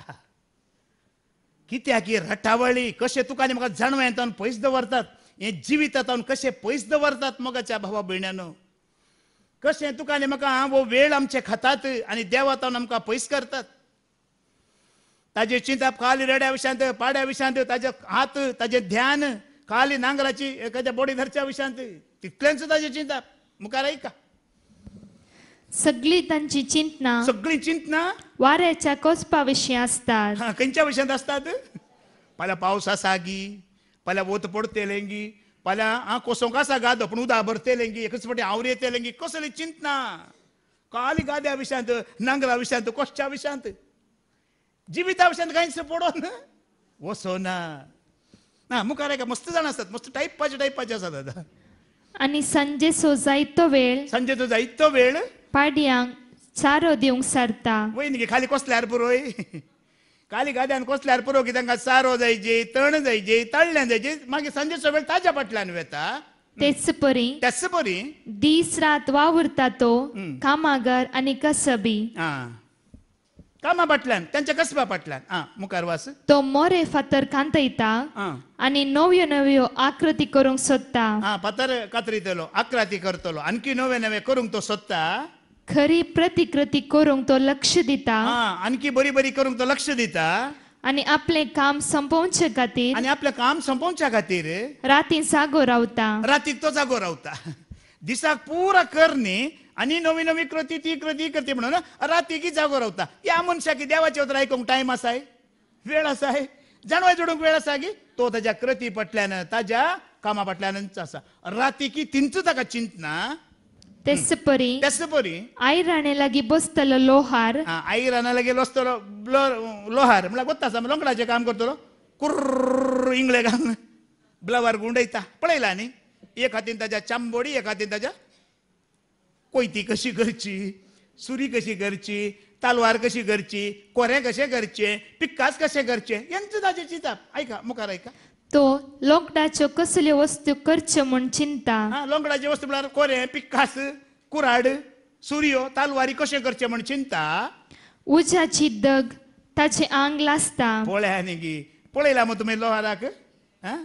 कित्याक ही रटावळी कशे तुका आनी म्हाका जाणवं येता पयस दवरतात हे जिवितांत कशें पयस दवरतात मोगाच्या भावा भयण्यानो कशें तुका आनी म्हाका वो वेळ आमचे खातात आनी तावन आमकां पयस करतात ताजे चिंता काली रेड्या विशांत पाड्या विशांत ताजे हात ताजे ध्यान काली नांगराची एखाद्या बोडी धरच्या विशांत तितलेंच ताजे चिंता मुखार ऐका सगळी त्यांची चिंतना सगळी चिंतना वाऱ्याच्या विषय असतात हां खंयच्या विशयांत असतात पाल्या पावसा सागी पाल्या वोत पडतेलेंगी पहिला हा पण सागा दपणू लेंगी एकच फाटी आवरी लेंगी कसली चिंतना काली गाद्या विशांत नांगरा विशांत कोसच्या विशांत जिविता विशांत कांयच पडोन वसो ना ना मुखार एका मस्त जाण असतात मस्त टाईप टाईपाचे असतात आणि संजय सो जायतो वेळ संजय तो जायतो वेळ पाड्यांक चारो दिवंक सरता वयन गे खाली कोसल्यार पुरो खाली गाद्यान कोसल्यार पुरो की तांकां चारो जायचे तण जायजे तळल्यान जायचे मागीर संजे सोबेल ताज्या फाटल्यान वेता तेच परी तेच परी दीस रात वावुरता तो कामागार आणि कसबी कामा फाटल्यान त्यांच्या कसबा फाटल्यान मुखार वास तो मोरे फातर कांतयता आणि नव्यो नव्यो आकृती करूंक सोदता हा फातर कातरितलो आकृती करतलो आणखी नवे नवे करूंक तो सोदता खरी प्रतिकृती करूंक तो लक्ष दिता आणखी बरी बरी करूंक तो लक्ष दिता आणि आपले काम संपोवचे खातीर आणि आपलें काम संपोवच्या खातीर राती सागो रावता रातीक तो जागो रावता दिसाक पुरा कर न्ही आनी नवी नवी कृती ती कृती करती म्हणून की जागो रावता या मनशाक देवाचे उतर आयकूंक टायम आसाय वेळ आसाय जाणवाय जोडूंक वेळ आसा की तो त्याच्या कृती पटल्यानं ताच्या कामा असा आसा की तिंच ताका चिंतना తెస్సపరి తెస్సపరి बसतल लोहार ಲೋಹಾರ್ ಐರಣೆಲಗಿ लोहार ಲೋಹಾರ್ मला ಗೊತ್ತಾ ಸಮ ಲೊಂಕಡಾचे काम करतलो कुर्र इंगळे घालून ब्लवर गुंडयता पळयला न्ही एक हातीन ताज्या चांबोडी एक हातीन ताज्या कोयती कशी करची सुरी कशी करची तालवार कशी करची कोरे कसे करचे पिक्कास कसे करचे यांचं ताजे चिताप ऐका मुखार ऐका तो लोकडाच्यो कसल्यो वस्तू करच्यो म्हण चिंता हा वस्तू म्हणजे म्हळ्यार कोरे पिकास कुराड सुर्यो तालवारी कशें करचें म्हण चिंता उजाची दग ताचे आंग लासता पोळ्या न्ही पळयला मग तुमी लोहाराक हा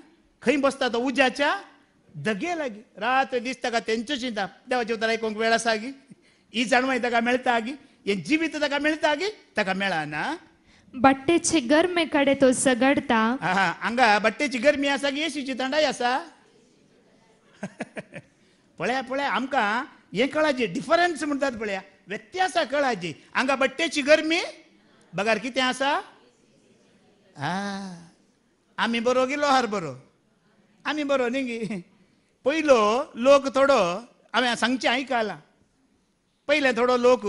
खंय बसता तो उज्याच्या दगे लागी रात दिसता का तेंच्यो चिंता देवाच्या उतर आयकूंक वेळ आसा गी ही जाण ताका मेळटा गी हे जिवीत ताका मेळटा गी ताका मेळना ಬಟ್ಟೆ ಗರ್ಮೆ तो ತೋ ಸಗಡ್ತಾ ಹಂಗ गर्मी असा ಆಸಾಗ ಏ ಸಿಚಿ ತಂಡ ಯಾಸ पळया पळ्या आमकां कळाची डिफरन्स म्हणटात पळया व्यत्यास कळाची हांगा बट्टेची गरमी बघार कितें आसा आ आमी बरो गेलो हार बरो आमी बरो न्ही गी पयलो लोक थोडो हांवें सांगचे आयकलां पहिले थोडो लोक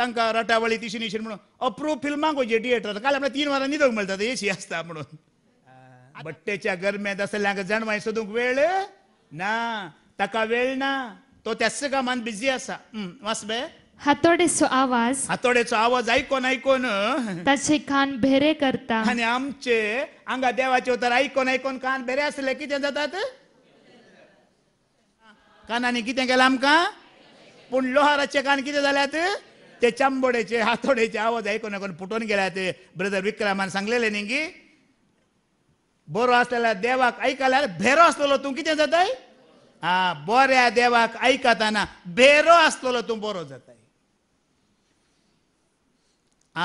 तांकां रटावळी तिशी निशी म्हणून अप्रूव फिल्मांक वयचे थिएटर काल आपल्या तीन वरां न्हिदोंक मिळत ए सी आसता म्हणून बट्टेच्या गरम्यांत आसल्यांक जणवाय सोदूंक वेळ ना ताका वेळ ना तो त्याच कामान बिझी असा वास बे हातोडेचो आवाज हातोडेचो आवाज ऐकून ऐकून ताचे कान भेरे करता आणि आमचे हांगा देवाचे तर ऐकून ऐकून कान भेरे असले कितें जातात कानांनी कितें केलां आमकां पूण लोहाराचे कान कितें जाल्यात ते चांबोड्याचे हातोडेचे आवाज ऐकून ऐकून फुटून गेला ते ब्रदर विक्रमान सांगलेले निंगी बोरो असलेल्या देवाक ऐकायला भेरो असलेलो तू किती जाताय हा बोऱ्या देवाक ऐकताना भेरो असलेलो तू बोरो जाताय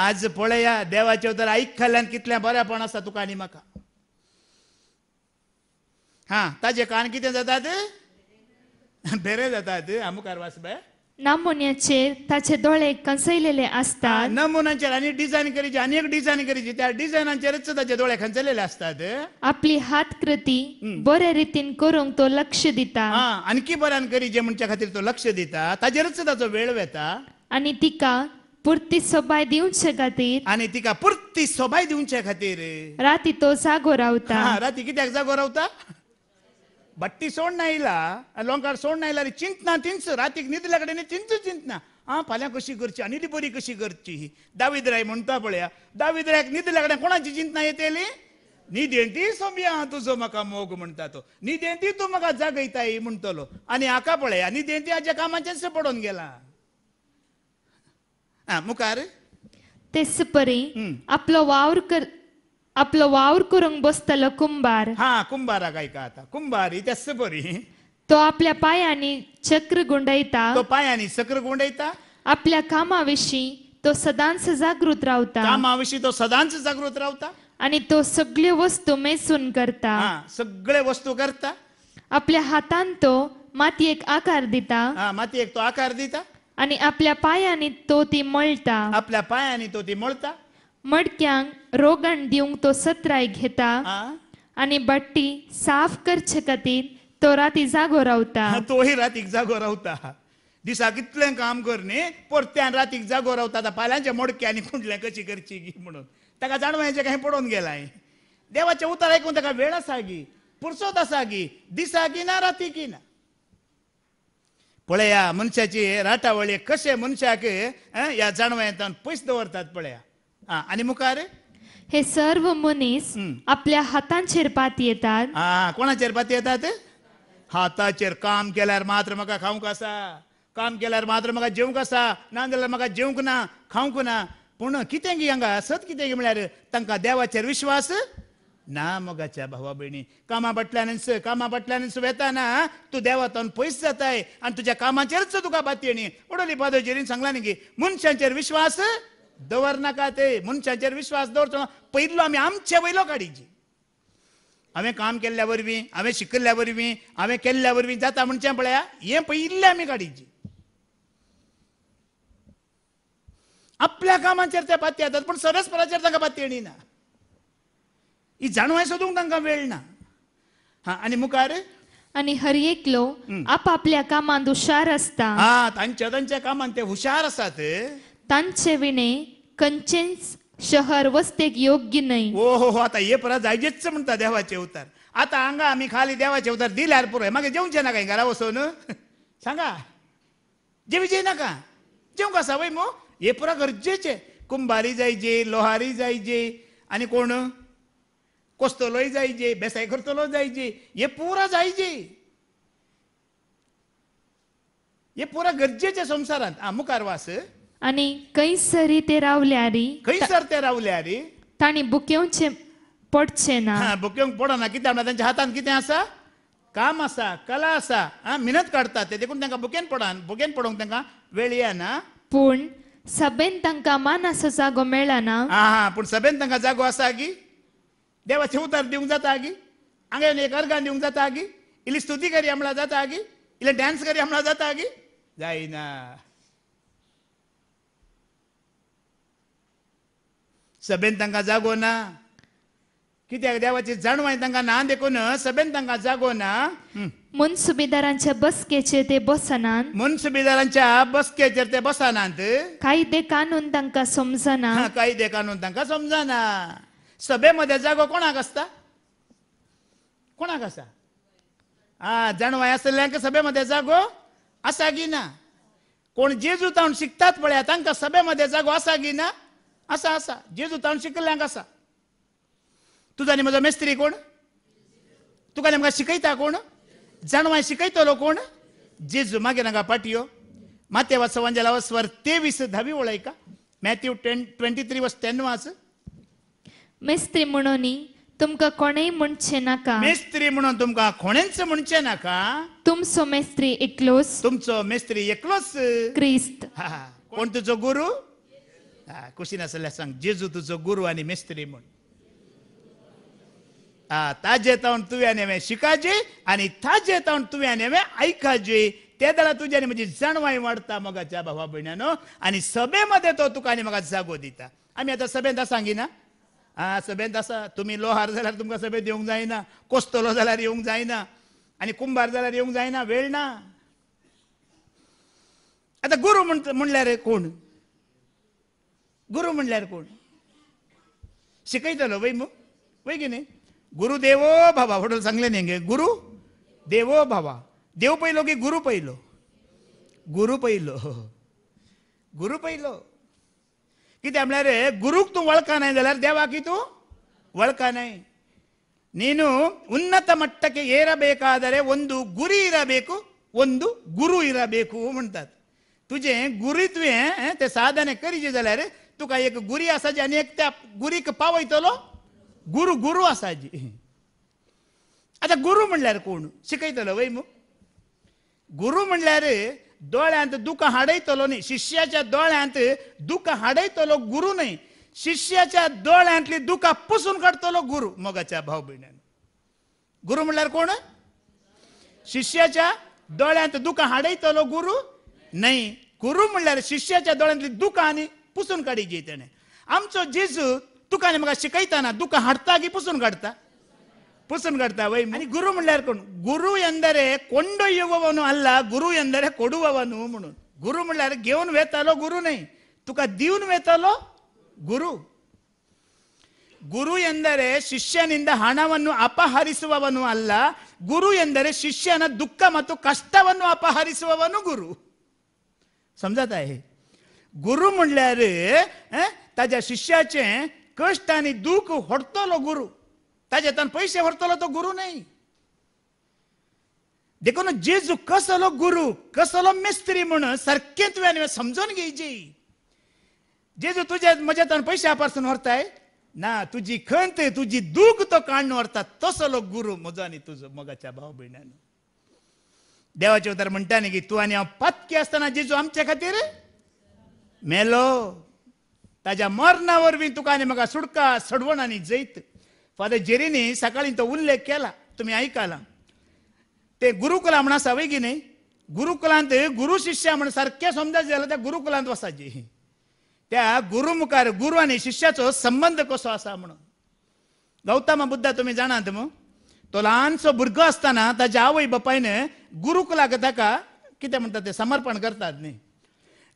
आज पळया देवाचे उतर ऐकल्यान कितल्या बऱ्यापण असता तुका आनी म्हाका हा ताजे कान कितें जातात भेरे जातात अमुकार वासबे नमुन्याचे त्याचे डोळे कंसैलेले असतात नमुन्याचे आणि डिझाईन करायचे अनेक डिझाईन करायचे त्या डिझाईनांचेच त्याचे डोळे खंचलेले असतात आपली हात कृती बऱ्या रीतीन करून तो लक्ष दिता आणखी बऱ्यान करीचे म्हणच्या खातीर तो लक्ष देता ताजेरच त्याचा वेळ वेता आणि तिका पुरती सोबाय दिवचे खातीर आणि तिका पुरती सोबाय दिवचे खातीर राती तो जागो रावता राती कित्याक जागो रावता ಬಟ್ಟಿ ಸೋಣ್ಣ आयला लोंकार ಸೋಣ್ಣ आयला चिंतना ಚಿಂತನ ತಿನ್ಸು ರಾತಿಗೆ ನಿದ್ಲ ಕಡೆನೆ ತಿನ್ಸು ಚಿಂತನ ಆ फाल्यां कशी करची आणि ती कशी करची दाविद्राय म्हणटा पळया दाविद्रायक न्हिद लागल्या कोणाची चिंतना येतेली न्हिदेन ती सोमया तुजो म्हाका मोग म्हणटा तो न्हिदेन तू तूं म्हाका जागयताय म्हणटलो आनी हाका पळया न्हिदेन ती हाज्या कामाचेच गेला आ मुखार तेस परी आपलो वावर कर आपलं वावर करून बसतल कुंभार हा कुंभारा का आता कुंभार त्यास बरी तो आपल्या पायाने चक्र गुंडायता तो पायाने चक्र गुंडायता आपल्या कामाविषयी तो सदांच जागृत राहता कामाविषयी तो सदांच जागृत राहता आणि तो सगळे वस्तू मेसून करता सगळे वस्तू करता आपल्या हातान तो मातयेक आकार दिता माती एक तो आकार दिता आणि आपल्या पायाने तो ती मळता आपल्या पायाने तो ती मळता मडक्यांक रोगण दिवंक तो सत्राय घेता आणि बट्टी साफ करचे खातीर तो राती जागो रावता तोही रातीक जागो रावता दिसा कितलें काम कर न्ही परत्यान रातीक जागो रावता पाल्यांच्या मडक्यांनी कुंडले कशी करची म्हणून ताका जाणवयाचें काही पडून गेलाय देवाचे उतार ऐकून ताका वेळ आसा गी पुरसोत आसा गी दिसा की ना राती की ना पळया मनशाची राटावळी कशे मनशाक ह्या जाणवं पयस दवरतात पळया आणि मुखार हे सर्व मनीस आपल्या हातान पाती येतात हा कोणाचेर पाती येतात हाताचेर काम केल्यार मात्र म्हाका खावंक आसा काम केल्यार मात्र म्हाका जेवंक आसा ना जाल्यार म्हाका जेवंक ना खावंक ना पूण कितें गे हांगा सत कितें गे म्हळ्यार तांकां देवाचेर विश्वास ना मोगाच्या भावा भयणी कामा फाटल्यानच कामा फाटल्यानच वेताना तू देवातून पयस जाताय आनी तुज्या कामाचेरच तुका बातयणी उडोली पादोजेरीन सांगला न्ही की मनशांचेर विश्वास दवर नाका ते मनशाचेर विश्वास दवरचो ना पयलो आमी आमचे वयलो काडीची हांवें काम केल्ल्या वरवीं हांवें शिकल्ल्या वरवीं हांवें केल्ल्या वरवीं जाता म्हणचें पळया हें पयिल्ले आमी काडीची आपल्या कामाचेर ते पाती येतात पूण सरस्पराचेर तांकां पाती येणी ना ही जाणवाय सोदूंक तांकां वेळ ना हा आनी मुखार आनी हर एकलो आप आपल्या हुशार आसता हा तांच्या तांच्या कामांत ते हुशार आसात तांचे विणे कंचेन्स शहर वस्ते योग्य नाही ओ हो हो आता हे परत जायचेच म्हणता देवाचे अवतार आता हांगा आम्ही खाली देवाचे उतार दिल्यार पुरो मागे जेवचे ना काही घरा वसोन हो, सांगा जेवचे नका जेव कसा वय मो हे पुरा गरजेचे कुंभारी जायचे लोहारी जायचे आणि कोण कोस्तलोय जायचे बेसाय करतोलो जायचे हे पुरा जायचे हे पुरा गरजेचे संसारात आ मुखार वास आणि ते रावल्या रावल्यारी कैसर ते रावल्यारी रे ताणी बुकेवचे पडचे ना बुकेवंक पड पडना किती म्हणल्यार तेंच्या हातान कितें आसा काम आसा कला आसा हा मिनत काढतात ते देखून त्यांना बुकेन पडान बुकेन पडोंक त्यांना वेळ ना पण सभेन तांकां मानासो जागो मेळना हा हा पण सभेन तांकां जागो आसा आगी देवाचे उतार दिवंक जाता आगी हांगा येवन एक अर्घा दिवंक जाता आगी इल्ली स्तुती करी हमळा जाता आगी इल्लें डॅन्स करी हमळा जाता आगी जायना सभेन तांकां जागो ना कित्याक देवाची जाणवाय तांकां ना देखून सभेन तांकां जागो ना मनसुबेदारांच्या बसकेचेर ते बसनात मनसुबेदारांच्या बसकेचेर ते बसनात बसनांत दे कानून तांकां समजना दे कानून तांकां समजना सभे मध्ये जागो कोणाक आसता कोणाक आसा आ जाणवाय सभे मध्ये जागो आसा की ना कोण जेजू तावन शिकतात पळया तांकां मध्ये जागो असा की ना असा असा जेजू तावन शिकल्ल्यांक असा तुझा आनी म्हजो मेस्त्री कोण तुका आनी म्हाका शिकयता कोण जाणवाय शिकयतलो कोण जेजू मागीर हांगा पाटयो माते वाचो जाला स्वर तेवीस धावी वळयका Matthew ten twenty three verse ten वाच मेस्त्री म्हणून तुमकां कोणेय म्हणचे नाका मेस्त्री म्हणून तुमकां कोणेच म्हणचें नाका तुमचो मेस्त्री एकलोच तुमचो मेस्त्री एकलोच क्रिस्त कोण तुजो गुरु खुशी नसल्या सांग जेजू तुजो गुरु आणि मिस्त्री म्हूण आ ताजे तावन तुवें नेमे शिकाचें आणि ताजे तावन तुवें हें आयकाचें ते द्वारा तुज्यानी म्हणजे जणवाई वाढता मगाच्या भावा भयणानो आणि सभे तो तुका आनी म्हाका जागो दिता आमी आतां सभेंत सांगिना आ सभेंत असा तुम्ही लोहार जाल्यार तुमकां सभेत येऊक जायना कोस्तोलो जाल्यार येवंक जायना आणि कुंभार जाल्यार येवंक जायना वेळ ना आता गुरु आतां गुरू रे कोण गुरु म्हणल्यावर कोण शिकयतलो वै मग वय की नाही गुरुदेवो भावा हॉटेल चांगले नाही गुरु देवो भावा देव पहिलो की गुरु पहिलो गुरु पहिलो गुरु पहिलो कित्याक म्हणल्यार गुरूक तूं वळखा नाही जाल्यार देवाकी तूं ಒಳಕ ನೀನು ಉನ್ನತ ಮಟ್ಟಕ್ಕೆ ಏರಬೇಕಾದರೆ ಒಂದು ಗುರಿ ಇರಬೇಕು ಒಂದು ಗುರು ಇರಬೇಕು म्हणतात तुझे गुरुत्वे ते साधने करीचे जाल्यार तुका एक गुरी आसाची आनी एक त्या गुरीक पावयतलो गुरु गुरू आसाची आतां गुरु म्हणल्यार कोण शिकयतलो वय मू गुरू म्हणल्यार दोळ्यांत दुख हाडयतलो न्ही शिष्याच्या दोळ्यांत दुख हाडयतलो गुरु न्हय शिष्याच्या दोळ्यांतली दुखां पुसून काढतलो गुरु मोगाच्या भाव भयणान गुरु म्हणल्यार कोण शिष्याच्या दोळ्यांत दुख हाडयतलो गुरु न्हय गुरु म्हणल्यार शिष्याच्या दोळ्यांतली दुखानी पुसून काडी जी तेणे आमचो जिजू तुका आनी म्हाका शिकयताना तुका हाडता की पुसून काडता पुसून काडटा वय आनी गुरू म्हणल्यार कोण एंदरे कोंडो येववनू आल्ला गुरू एंदरे ಕೊಡುವव म्हणून गुरू म्हणल्यार घेवन वेतालो गुरू न्हय तुका दिवून वेतालो गुरू गुरू एंदरे शिष्यನಿಂದ ಹಣವನ್ನು ಅಪಹರಿಸುವವನೂ ಅಲ್ಲ ಗುರು ಎಂದರೆ शिष्यान दुःख मातू कश्टವನ್ನು अपहारीसुवನು गुरू समजाता हे गुरु म्हणल्यार ताज्या शिश्याचे कश्ट आणि दूख व्हरतलो गुरू ताजे तान पैसे व्हरतलो तो गुरू न्हय देखून जेजू कसलो गुरु कसलो मिस्त्री म्हण सारखे तुवें समजून घेवची जेजू तुज्या म्हज्या तान पैसे पासून व्हरताय ना तुझी खंत तुझी दुख तो काडून व्हरता तसलो गुरु म्हजो आणि तुजो मगाच्या भाव भयणांनी देवाचे उतार म्हणटा न्ही की तू आणि हांव पातकी आसतना जेजू आमच्या खातीर मेलो ताज्या मरणा वरवीं तुका आनी म्हाका सुडका सडवण आणि जैत फादर जेरीनी सकाळी तो उल्लेख केला तुम्ही ऐकाला ते गुरुकुला म्हणा आसा न्ही गुरुकुलांत गुरु शिष्या म्हण सारकें समजा जाल्यार त्या गुरुकुलांत वसाची त्या गुरु मुखार गुरु आनी शिश्याचो संबंध कसो असा म्हणून गौतम बुद्धा तुम्ही जाणात मग तो ल्हानसो भुरगो असताना ताज्या आवय बापायन गुरुकुलाक ताका कितें म्हणटा ते समर्पण करतात न्ही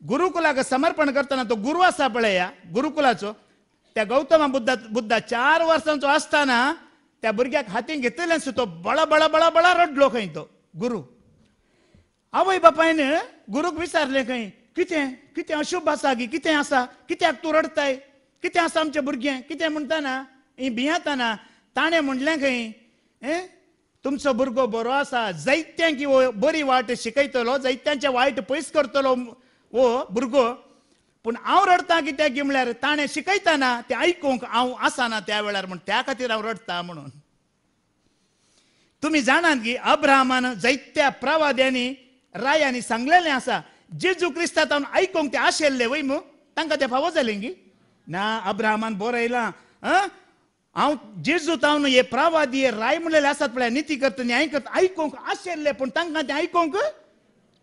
गुरुकुलाक समर्पण करताना तो गुरु असा पळय या गुरुकुलाचो त्या गौतम बुद्धा बुद्धा चार वर्सांचो असताना त्या भुरग्याक हातीन घेतले तो बळा बळा बळा बळा रडलो खंय तो गुरू आवय बापायन गुरूक विचारले खंय कितें कितें अशुभ आसा की कितें आसा कित्याक तूं रडताय कितें आसा आमचें भुरगें कितें म्हणटाना ही भियेताना ताणें म्हणलें खंय ए तुमचो भुरगो बरो आसा की बरी वाट शिकयतलो जैत्यांचे वायट पयस करतलो ओ भुरगो पूण हांव रडतां कित्याक गी म्हळ्यार ताणें शिकयताना तें आयकूंक हांव आसाना त्या वेळार म्हण त्या खातीर हांव म्हणून तुमी जाणात की अब्राहमान जैत्या प्रवाद्यांनी रायांनी सांगलेलें आसा जेजू क्रिस्ता तावन आयकूंक ते आशिल्ले वय मू तांकां ते फावो जालें गी ना अब्राहमान बरयलां हांव जेजू तावन हे प्रवादी हे राय म्हणलेले आसात पळय निती करता न्याय करता आयकूंक आशिल्ले पूण तांकां ते आयकूंक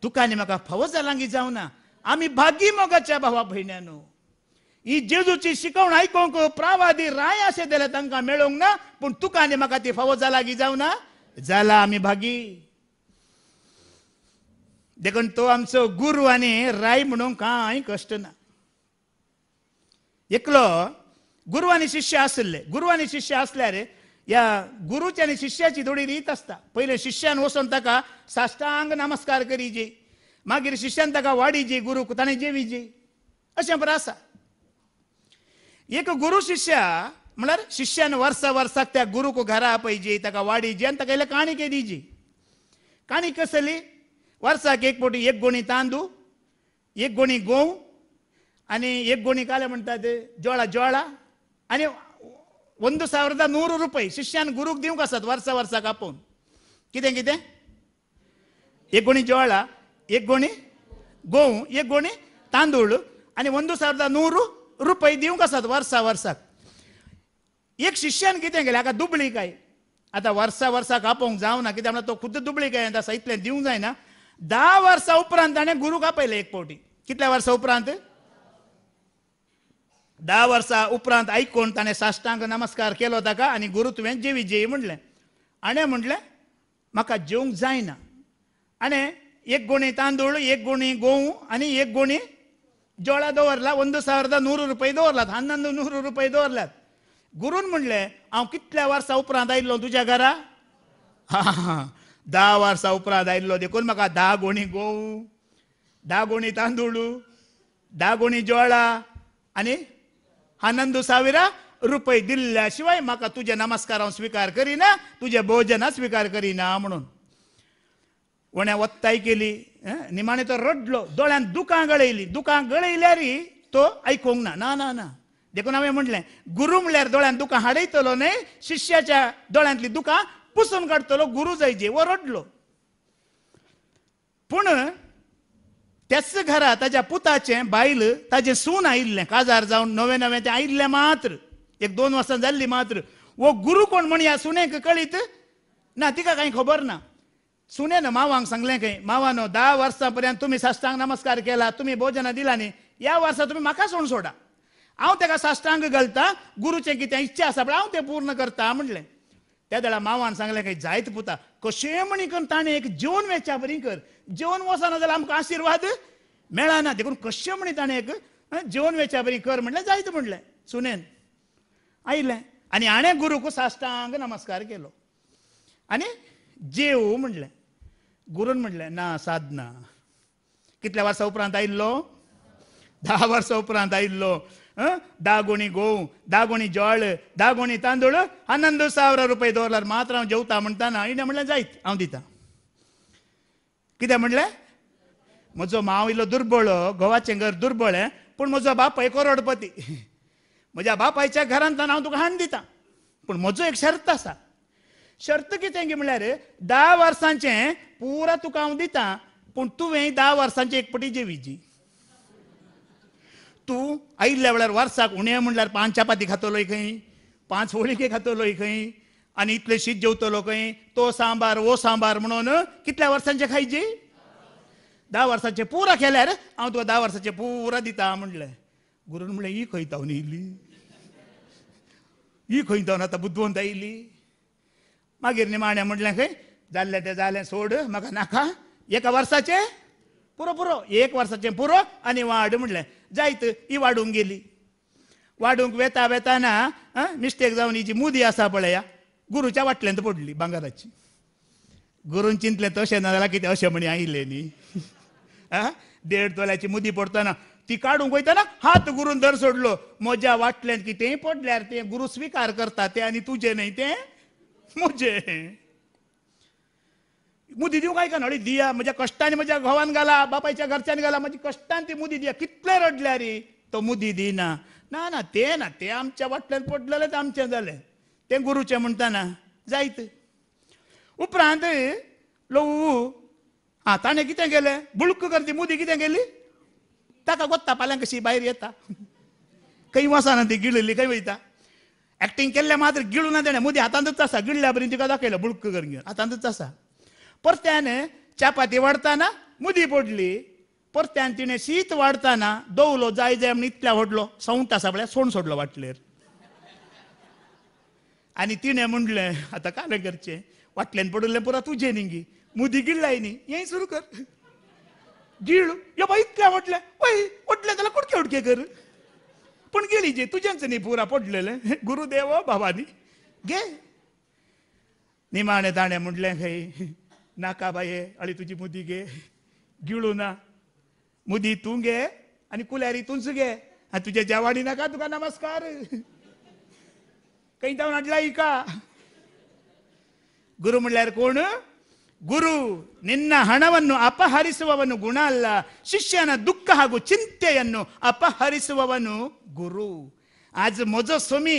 तुका आनी म्हाका फावो जालां गी जावना आम्ही भागी मोगाच्या भावा भयण्यानो ही जेजूची शिकवण ऐकूक प्रावादी राय असे दिले तांकां मेळोंक ना पण तुका आणि म्हाका ती फावो जाला की जाऊ ना जाला आम्ही भागी देखून तो आमचं गुरु आणि राय म्हणून कांय कष्ट ना एकलो गुरु आणि शिष्य असले गुरु आणि शिष्य रे या गुरुची आणि शिष्याची थोडी रीत असता पहिले शिष्यान वसून ताका साष्टांग नमस्कार करीजे मागी शिष्यान ता वाडीजी जेवी जी अशें बरें आसा एक गुरू शिष्या म्हणल्यार शिश्यान वर्ष वर्साक त्या गुरूक घरा ताका वाडी जी आनी ताका त्या काणी काणी कसली वर्ष एक पटी एक गोणी तांदू एक गुणी गोव आनी एक गुणी का म्हणतात ज्वळा ज्वाळा आनी वंद सा नूर रुपय शिश्यान गुरूक दिवंक आसात वर्सा वर्साक आपोवन कितें कितें एक गुणी जोळा एक गोणी गोव एक गोणी तांदूळ आणि ಒಂದು सारदा नूर रुपये दिवंक कसा वर्सा वर्साक एक शिष्यान किती गेले हाका दुबळी काय आतां वर्सा वर्साक जाऊ जावना कित्याक म्हणल्यार तो खुद्द दुबळी काय आसा देऊ दिवंक जायना धा वर्षा उपरांत ताणे गुरु आपयलें एक फावटी कितल्या वर्षा उपरांत धा वर्षा उपरांत आयकून ताणें साष्टांग नमस्कार केलो ताका आणि गुरु तुवें जेवी जेवी म्हणलें आणि म्हणलें म्हाका जेवंक जायना आणि एक तांदूळ तांदूळ गोणी गोणी गहू आणि एक गोणी जोळा दवरला ಒಂದು ಸಾವಿರದ नूर रुपये ದವರಲಾತ್ ಹನ್ನೊಂದು नूर रुपये गुरून म्हणले हांव कितल्या वर्षा उपरांत आयिल्लो तुझ्या घरा दहा वर्षा उपरांत आयिल्लो देखून म्हाका धा गोणी गहू दहा गोणी तांदूळ दहा गोणी जोळा आणि आनंद साविरा रुपये दिल्ल्या शिवाय म्हाका नमस्कार हांव स्विकार करिना तुझ्या भोजना स्विकार करिना म्हणून वण्या ಒತ್ತಾಯ केली निमाणे तो रडलो दोळ्यान दुकां गळयली दुकां गळयल्यारी तो आयकूंक ना ना ना ना देखून हांवें म्हणलें गुरू म्हळ्यार दोळ्यान दुकां हाडयतलो न्हय शिश्याच्या दोळ्यांतली दुकां पुसून काडतलो गुरू जायचे वो रडलो पूण त्याच घरा ताच्या पुताचें बायल ताजें सून आयिल्लें काजार जावन नवे नवे तें आयिल्लें मात्र एक दोन वर्सां जाल्ली मात्र वो गुरू कोण म्हण ह्या सुनेक कळीत ना तिका कांय खबर ना सुनेन मावांक सांगलें खंय मावानो धा वर्सां पर्यंत तुमी साश्टांक नमस्कार केला तुमी भोजनां दिला न्ही ह्या वर्सा तुमी म्हाका सोडून सोडा हांव तेका साश्टांक घालता गुरुचें कितें इच्छा आसा पण हांव तें पूर्ण करता म्हणलें त्या वेळा मावान सांगलें खंय जायत पुता कशें म्हणी करून ताणें एक जेवण वेच्या बरी कर जेवण वचना जाल्यार आमकां आशिर्वाद मेळना देखून कशें म्हणी ताणें एक जेवण वेच्या बरी कर म्हणलें जायत म्हणलें सुनेन आयलें आनी हाणें गुरूक साश्टांक नमस्कार केलो आनी जेव म्हणलें गुरून म्हटलें ना साधना कितल्या वर्सां उपरांत आयिल्लो धा वर्सां उपरांत आयिल्लो धा गोणी गोव धा गोणी जळ धा गोणी तांदूळ आनंद सावरा रुपये दवरल्यार मात्र हांव जेवता म्हणटाना इणें म्हणलें जायत हांव दिता कितें म्हणलें म्हजो माव इल्लो दुर्बळ घोवाचें घर दुर्बळ पूण म्हजो बापाय करोडपती म्हज्या बापायच्या घरांतल्यान हांव तुका हाण दिता पूण म्हजो एक शर्त आसा शर्त कितें गे म्हणल्यार धा वर्सांचे पुरा तुका हांव दिता पूण तुवें धा वर्सांचे एक पटी जी तूं आयिल्ल्या वेळार वर्साक उणें म्हणल्यार पांच चपाती खातलो खंय पांच होळिके खातलो खंय आनी शीत जेवतलो खंय तो सांबार वो सांबार म्हणून कितल्या वर्सांचे खायची धा वर्सांचे पुरा केल्यार हांव तुका धा वर्सांचे पुरो दिता म्हणलें गुरून म्हणलें ही खंय तावन येयली ही खंय तावन आतां बुद्धवंत आयिल्ली मागीर निमाण्या म्हटलं खंय जाल्लें तें जालें सोड म्हाका नाका एका वर्साचें पुरो पुरो एक वर्साचें पुरो आनी वाड म्हणलें जायत ही वाडूंक गेली वाडूंक वेता वेताना मिस्टेक जावन ही जी मुदी आसा पळया गुरुच्या वाटल्यान पडली बांगाराची गुरून चिंतलें तशें ना जाल्यार कितें अशें म्हणी आयिल्लें न्ही देड तोल्याची मुदी पडतना ती काडूंक वयतना हात गुरून धर सोडलो मजा वाटल्यान कितेंय पडल्यार तें गुरू स्विकार करता तें आनी तुजें न्हय तें मुझे मुदी देऊ काय का नळी दिया माझ्या कष्टाने माझ्या घोवान घाला बापायच्या घरच्याने घाला माझी कष्टाने ती मुदी दिया कितले रडल्या रे तो मुदी दिना ना ना ते ना ते आमच्या वाटल्यान पडलेलेच आमचे झाले ते गुरुचे म्हणटाना जायत उपरांत लोऊ आ ताणें कितें गेले बुळक करती मुदी कितें केली ताका गोत्ता पाल्यां कशी भायर येता खंय वसाना ती गिळली खंय वयता एक्टींग केल्ले मात्र गिळू ना तेणें मुदी हातांतच आसा गिळल्या बरी तिका दाखयलो बुळक करून घेवन हातांतच आसा परत्यान चपाती वाढताना मुदी पडली परत्यान तिणें शीत वाढताना दवलो जाय जाय म्हण इतल्या व्हडलो सौंट आसा पळय सोण सोडलो वाटलेर आनी तिणें म्हणलें आतां कालें करचें वाटल्यान पडलें पुरा तुजें निंगी मुदी गिळ्ळाय न्ही हें सुरू कर गिळ यो बाई इतल्या वडलें वय वडलें जाल्यार कुडके उडके कर पण गेली जे तुझ्याच नाही पुरा पडलेलं गुरुदेव भवानी गे निमाणे दाणे म्हटले खाई नाका बाये अळी तुझी मुदी घे गिळू ना मुदी तू घे आणि कुल्यारी तूच घे आणि तुझ्या जेवाडी नाका तुका नमस्कार काही जाऊन हाडला गुरु म्हणल्यार कोण गुरु निन्ना ಹಣವನ್ನು ಅಪಹರಿಸುವವನು गुणाल्ला शिष्यान दुःख हागु ಹಾಗೂ ಚಿಂತೆಯನ್ನು गुरु आज म्हजो समी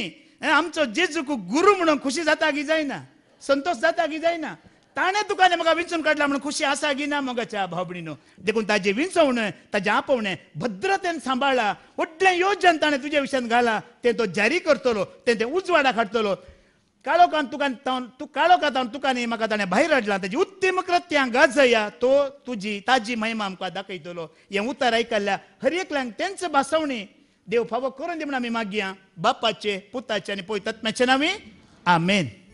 आमचो जेजूक गुरु म्हणून खुशी जाता की जायना संतोष जाता की जायना ताणें तुका मगा विंचून काडला म्हणून खुशी आसा की ना मग च्या भावभणीनो देखून ताजे विंचवण ताजे आपवणें भद्रतेन सांबाळा व्हडलें योजन ताणें तुज्या विशयान घाला तें तो जारी करतलो ते उजवाडा काडटलो काळोखान तुका तो तू काळोखान तुका न्ही म्हाका ताणें भायर रडला ताजी उत्तम कृत्यां गजया तो तुजी ताजी महिमा आमकां दाखयतलो हें उतर आयकल्ल्या हर एकल्यांक तेंच भासवणी देव फावो करून दे म्हण आमी मागिया बापाचे पुताचे आनी पोयतात मॅचे नावी आमेन